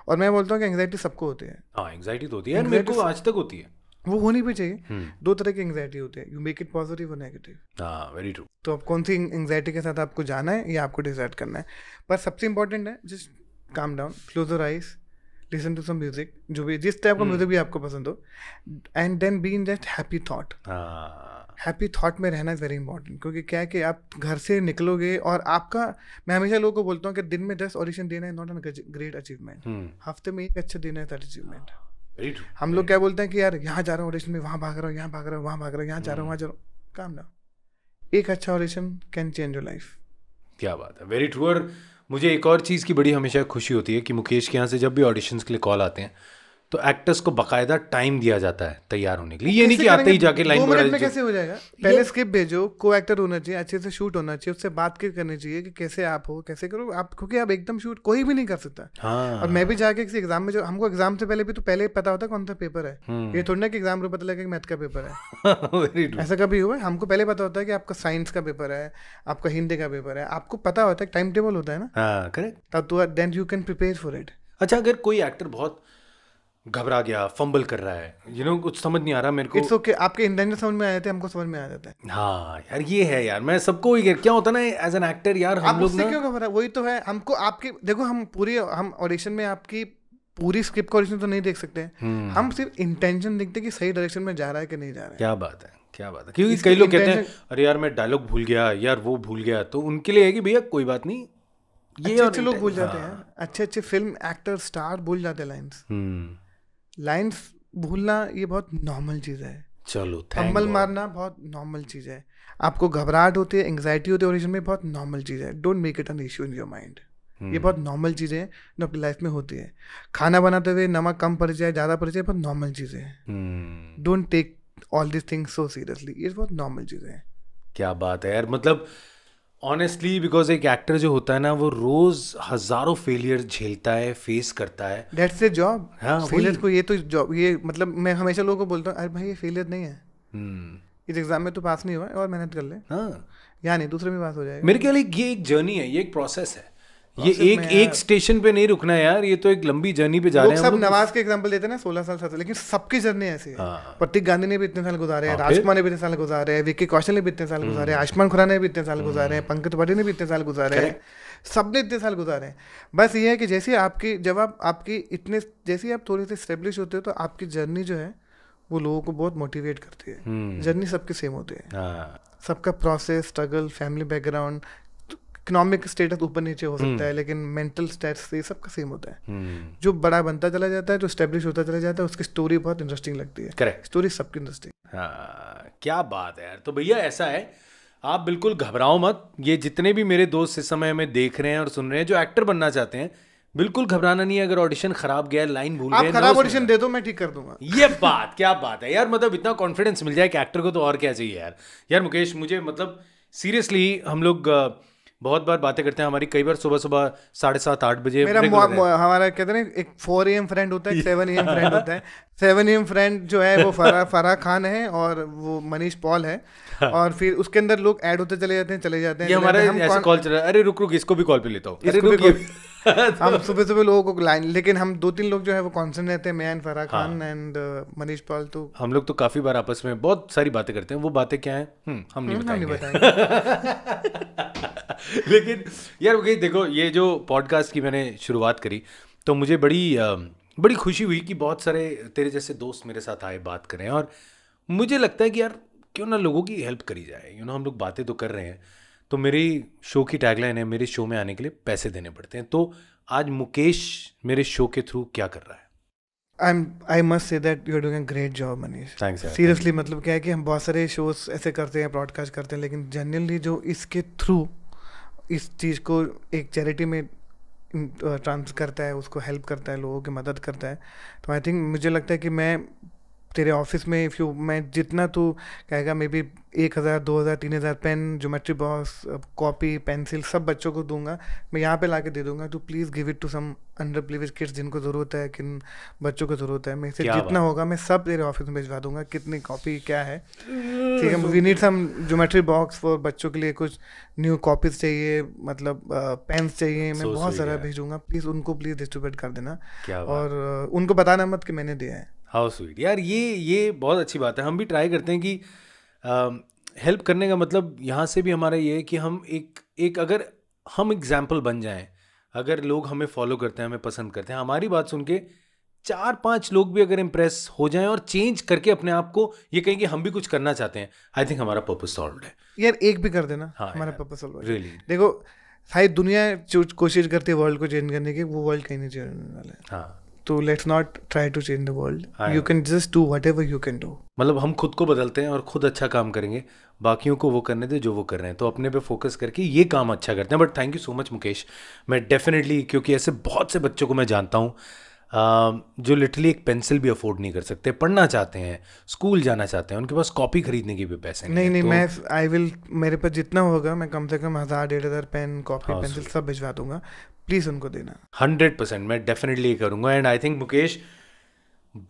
और मैं बोलता हूँ कि एंग्जाइटी सबको होती है हाँ एंगजाइटी तो होती है मेरे को आज तक होती है वो होनी भी चाहिए हम्म। दो तरह की एंगजाइटी होती है यू मेक इट पॉजिटिव और नेगेटिव वेरी ट्रू तो आप कौन सी एंगजाइटी के साथ आपको जाना है या आपको डिसाइड करना है पर सबसे इंपॉर्टेंट है just calm down close your eyes listen to some music जो भी जिस टाइप का म्यूजिक हम्म। भी आपको पसंद हो and then be in just happy thought happy thought में रहना इज़ वेरी इंपॉर्टेंट क्योंकि क्या है कि आप घर से निकलोगे और आपका मैं हमेशा लोगों को बोलता हूँ कि दिन में दस ऑडिशन देना is not an great achievement हफ्ते में एक अच्छा देना है दैट अचीवमेंट हम लोग क्या बोलते हैं कि यार यहाँ जा रहा हूँ ऑडिशन में वहाँ भाग रहा हूँ यहाँ भाग रहा हूँ वहाँ भाग रहा हूँ यहाँ जा रहा हूँ hmm. वहाँ जा रहा हूँ काम ना एक अच्छा audition can change your life क्या बात है वेरी ट्रू मुझे एक और चीज़ की बड़ी हमेशा खुशी होती है कि मुकेश के यहाँ से जब भी ऑडिशंस के लिए कॉल आते हैं तो एक्टर्स को बकायदा टाइम दिया जाता है तैयार होने के लिए ये नहीं कि आते ही जाके लाइन में कैसे हो जाएगा पहले स्क्रिप्ट भेजो को एक्टर होना चाहिए अच्छे से शूट होना चाहिए उससे बात करनी चाहिए कि कैसे आप हो कैसे करो आप क्योंकि आप एकदम शूट कोई भी नहीं कर सकता हाँ। और मैं भी जाके किसी एग्जाम में जो हमको एग्जाम से पहले भी तो पहले पता होता कौन सा पेपर है हम्म। ये थोड़ी ना कि एग्जाम को पता लगा कि मैथ का पेपर है ऐसा कभी हुआ हमको पहले पता होता है कि आपका साइंस का पेपर है आपका हिंदी का पेपर है आपको पता होता है टाइम टेबल होता है ना correct then you can prepare for it अच्छा अगर कोई एक्टर बहुत घबरा गया फंबल कर रहा है यू you नो know, कुछ समझ नहीं आ रहा मेरे को इट्स ओके okay. आपके इंटेंशन समझ में आ जाते हैं हमको समझ में आ जाता है हाँ यार ये है यार मैं सबको ही क्या होता ना एज एन एक्टर यार हम लोग ना क्यों घबरा वही तो है हमको आपके देखो हम पूरी हम ऑडिशन में आपकी पूरी स्क्रिप्ट का ऑडिशन तो नहीं देख सकते hmm. हम सिर्फ इंटेंशन देखते कि सही डायरेक्शन में जा रहा है कि नहीं जा रहा है क्या बात है क्या बात है क्योंकि कई लोग कहते हैं अरे यार मैं डायलॉग भूल गया यार वो भूल गया तो उनके लिए है कि भैया कोई बात नहीं ये अच्छे अच्छे लोग हाँ। भूल जाते हैं अच्छे अच्छे फिल्म एक्टर स्टार भूल जाते हैं लाइन्स लाइन्स भूलना ये बहुत नॉर्मल चीज़ है चलो अम्बल मारना बहुत नॉर्मल चीज़ है आपको घबराहट होती है एंग्जाइटी होती है ओरिजिन में बहुत नॉर्मल चीज़ है don't make it an issue in your mind ये hmm. बहुत नॉर्मल चीज़ें हैं जो आपकी लाइफ में होती है खाना बनाते हुए नमक कम पड़ जाए ज़्यादा पड़ जाए बहुत नॉर्मल चीज़ें हैं don't take all this things so seriously ये बहुत नॉर्मल चीज़ें हैं क्या बात है यार मतलब ऑनेस्टली बिकॉज एक एक्टर जो होता है ना वो रोज हजारों फेलियर झेलता है फेस करता है दैट्स ए जॉब हाँ फेलियर को ये तो जॉब ये मतलब मैं हमेशा लोगों को बोलता हूँ अरे भाई ये फेलियर नहीं है hmm. इस एग्जाम में तो पास नहीं हुआ और मेहनत कर ले हाँ या नहीं दूसरे में पास हो जाएगा मेरे ख्याल ये एक जर्नी है ये एक प्रोसेस है ये एक एक स्टेशन पे नहीं रुकना है यार ये तो एक लंबी जर्नी पे जा रहे हैं सब नवाज के एग्जांपल देते हैं ना सोलह साल सत्रह लेकिन सबकी जर्नी ऐसी है हाँ। प्रतीक गांधी ने भी इतने साल गुजारे हैं हाँ, राजकुमार ने भी इतने साल गुजारे हैं विक्की कौशल ने भी इतने साल गुजारे हैं हम्म। आयुष्मान खुराना ने भी इतने साल गुजारे हैं हम्म। पंकज बडे ने भी इतने साल गुजारे हैं सब ने इतने साल गुजारे हैं बस ये है कि जैसे आपकी जब आप आपकी इतने जैसे आप थोड़े से स्टेब्लिश होते हो तो आपकी जर्नी जो है वो लोगों को बहुत मोटिवेट करती है जर्नी हम्म। सबकी सेम होती है हाँ। सबका process struggle family background economic status ऊपर नीचे हो सकता है हम्म। लेकिन मेंटल स्टेटस ये सब का सेम होता है हम्म। जो बड़ा बनता चला जाता है जो स्टेब्लिश होता चला जाता है उसकी स्टोरी बहुत इंटरेस्टिंग लगती है करेक्ट स्टोरी सबकी इंटरेस्टिंग हाँ क्या बात है यार तो भैया ऐसा है आप बिल्कुल घबराओ मत ये जितने भी मेरे दोस्त इस समय हमें देख रहे हैं और सुन रहे हैं जो एक्टर बनना चाहते हैं बिल्कुल घबराना नहीं है अगर ऑडिशन खराब गया लाइन भूल आप खराब ऑडिशन दे दो मैं ठीक कर दूंगा ये बात क्या बात है यार मतलब इतना कॉन्फिडेंस मिल जाए कि एक्टर को तो और क्या चाहिए यार यार मुकेश मुझे मतलब सीरियसली हम लोग uh, बहुत बार बातें करते हैं हमारी कई बार सुबह सुबह साढ़े सात आठ बजे मेरा हमारा कहते हैं एक फोर ए एम फ्रेंड होता है सेवन ए एम फ्रेंड होता है सेवन ए एम फ्रेंड जो है वो फरा फरा खान है और वो मनीष पॉल है हाँ। और फिर उसके अंदर लोग ऐड होते चले जाते हैं चले जाते हैं हमारा ऐसे कॉल अरे रुक रुक इसको भी कॉल पे लेता हूँ हम सुबह सुबह लोगों को लाइन लेकिन हम दो तीन लोग जो है वो कॉन्सेंट रहते हैं मैं एंड फराह खान एंड मनीष पाल तो हम लोग तो काफी बार आपस में बहुत सारी बातें करते हैं वो बातें क्या है हम्म, हम्म, हम नहीं बताएंगे लेकिन यार वो देखो ये जो पॉडकास्ट की मैंने शुरुआत करी तो मुझे बड़ी uh, बड़ी खुशी हुई कि बहुत सारे तेरे जैसे दोस्त मेरे साथ आए बात करें और मुझे लगता है कि यार क्यों ना लोगों की हेल्प करी जाए यू नो हम लोग बातें तो कर रहे हैं तो मेरी शो की टैगलाइन है मेरे शो में आने के लिए पैसे देने पड़ते हैं तो आज मुकेश मेरे शो के थ्रू क्या कर रहा है I am I must say that you are doing great job Manish thanks seriously मतलब क्या है कि हम बहुत सारे शोज ऐसे करते हैं ब्रॉडकास्ट करते हैं लेकिन जनरली जो इसके थ्रू इस चीज़ को एक चैरिटी में ट्रांस uh, करता है उसको हेल्प करता है लोगों की मदद करता है तो आई थिंक मुझे लगता है कि मैं तेरे ऑफिस में इफ़ यू मैं जितना तू कहेगा मे बी एक हज़ार दो हज़ार तीन हज़ार pen geometry box copy pencil सब बच्चों को दूंगा मैं यहाँ पे ला के दे दूंगा तो please give it to some under privilege kids जिनको ज़रूरत है किन बच्चों को ज़रूरत है मैं जितना होगा मैं सब तेरे ऑफिस में भिजवा दूंगा कितनी कॉपी क्या है ठीक है we need some geometry box for बच्चों के लिए कुछ न्यू कॉपीज चाहिए मतलब पेन्स चाहिए मैं बहुत सारा भेजूंगा प्लीज़ उनको प्लीज़ डिस्ट्रीब्यूट कर देना और उनको बताना मत कि मैंने दिया है हाउ स्वीट यार ये ये बहुत अच्छी बात है हम भी ट्राई करते हैं कि हेल्प करने का मतलब यहाँ से भी हमारा ये है कि हम एक एक अगर हम एग्जाम्पल बन जाएं अगर लोग हमें फॉलो करते हैं हमें पसंद करते हैं हमारी बात सुन के चार पांच लोग भी अगर इम्प्रेस हो जाएं और चेंज करके अपने आप को ये कहें कि हम भी कुछ करना चाहते हैं आई थिंक हमारा पर्पज सॉल्व है यार एक भी कर देना हाँ हमारा पर्पज सॉल्व रियली देखो सारी दुनिया कोशिश करती है वर्ल्ड को चेंज करने की वो वर्ल्ड कहीं नहीं चेंज होने वाला है हाँ तो let's not try to change the world you can just do whatever you can do मतलब हम खुद को बदलते हैं और खुद अच्छा काम करेंगे बाकियों को वो करने दे जो वो कर रहे हैं तो अपने पे फोकस करके ये काम अच्छा करते हैं but thank you so much Mukesh मैं डेफिनेटली क्योंकि ऐसे बहुत से बच्चों को मैं जानता हूँ जो लिटरली एक पेंसिल भी अफोर्ड नहीं कर सकते पढ़ना चाहते हैं स्कूल जाना चाहते हैं उनके पास कॉपी खरीदने के भी पैसे नहीं नहीं, नहीं तो, मैं आई विल मेरे पास जितना होगा मैं कम से कम हज़ार डेढ़ हज़ार पेन कॉपी पेंसिल सब भिजवा दूंगा प्लीज उनको देना हंड्रेड परसेंट मैं डेफिनेटली करूंगा एंड आई थिंक मुकेश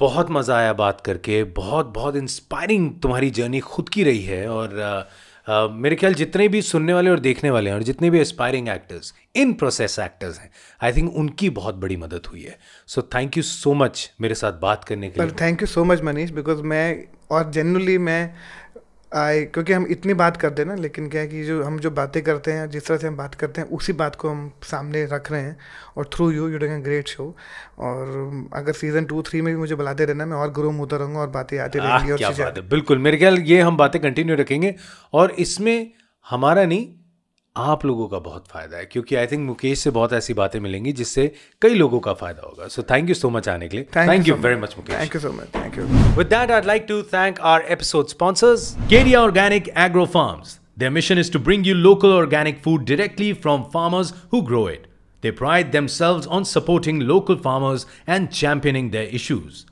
बहुत मज़ा आया बात करके बहुत बहुत इंस्पायरिंग तुम्हारी जर्नी खुद की रही है और आ, uh, आ, uh, मेरे ख्याल जितने भी सुनने वाले और देखने वाले हैं और जितने भी aspiring actors in process actors हैं आई थिंक उनकी बहुत बड़ी मदद हुई है so thank you so much मेरे साथ बात करने के लिए thank you so much Manish because मैं और जनरली मैं आई क्योंकि हम इतनी बात करते हैं ना लेकिन क्या है कि जो हम जो बातें करते हैं जिस तरह से हम बात करते हैं उसी बात को हम सामने रख रहे हैं और through you you a great show और अगर सीजन टू थ्री में भी मुझे बुलाते रहना मैं और ग्रो होता रहूँगा और बातें आती रहेंगी और बिल्कुल मेरे ख्याल ये हम बातें कंटिन्यू रखेंगे और इसमें हमारा नहीं आप लोगों का बहुत फायदा है क्योंकि आई थिंक मुकेश से बहुत ऐसी बातें मिलेंगी जिससे कई लोगों का फायदा होगा so thank you so much आने के लिए thank you very much Mukesh thank you so much thank you with that I like to thank our episode sponsors Kedia organic agro farms their mission is to bring you local organic food directly from farmers who grow it they pride themselves on supporting local farmers and championing their issues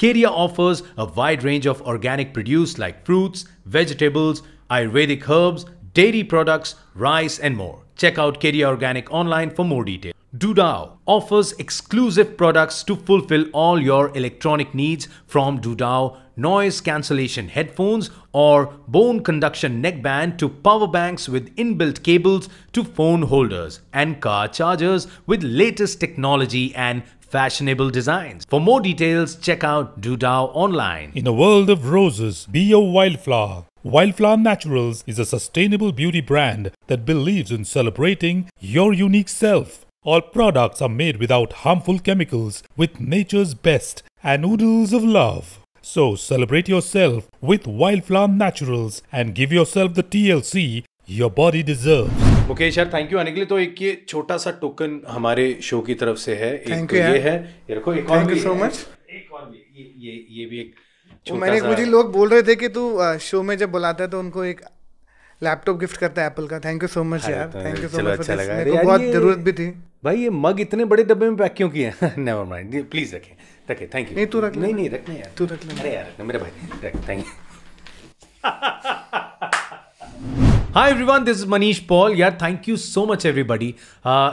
Kedia offers a wide range of organic produce like fruits vegetables Ayurvedic herbs dairy products, rice and more. Check out KDA Organic online for more details. Dudao offers exclusive products to fulfill all your electronic needs from Dudao noise cancellation headphones or bone conduction neckband to power banks with inbuilt cables to phone holders and car chargers with latest technology and fashionable designs. For more details, check out Dudao online. In a world of roses, be a wildflower. Wildflower Naturals is a sustainable beauty brand that believes in celebrating your unique self. All products are made without harmful chemicals, with nature's best and oodles of love. So celebrate yourself with Wildflower Naturals and give yourself the TLC your body deserves. Mukesh यार thank you आने के लिए तो एक ये छोटा सा token हमारे शो की तरफ से है एक ये है ये रखो एक और भी सो मच एक और भी ये ये ये भी एक मैंने मुझे लोग बोल रहे थे कि तू शो में जब बुलाता है तो उनको एक लैपटॉप गिफ्ट करता है एप्पल का थैंक यू सो मच यार थैंक यू सो मच अच्छा लगा मेरे को बहुत जरूरत भी थी भाई ये मग इतने बड़े डब्बे में पैक क्यों किए नेवर माइंड प्लीज रखें रखे थैंक यू नहीं तू रख नहीं नहीं रखना यार तू रख ले अरे यार मेरे भाई रख thank you hi everyone this is Manish Paul यार thank you so much everybody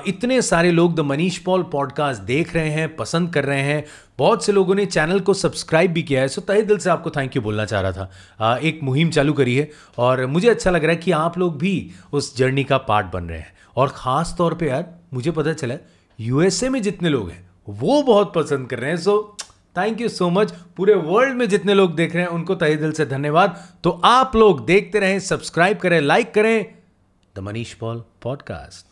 इतने सारे लोग द मनीष पॉल पॉडकास्ट देख रहे हैं पसंद कर रहे हैं बहुत से लोगों ने चैनल को सब्सक्राइब भी किया है सो तहे दिल से आपको थैंक यू बोलना चाह रहा था आ, uh, एक मुहिम चालू करी है और मुझे अच्छा लग रहा है कि आप लोग भी उस जर्नी का पार्ट बन रहे हैं और ख़ास तौर पर यार मुझे पता चला यूएसए में जितने लोग हैं वो बहुत पसंद कर रहे हैं so so, thank you so much पूरे वर्ल्ड में जितने लोग देख रहे हैं उनको तहे दिल से धन्यवाद तो आप लोग देखते रहें सब्सक्राइब करें लाइक करें द मनीष पॉल पॉडकास्ट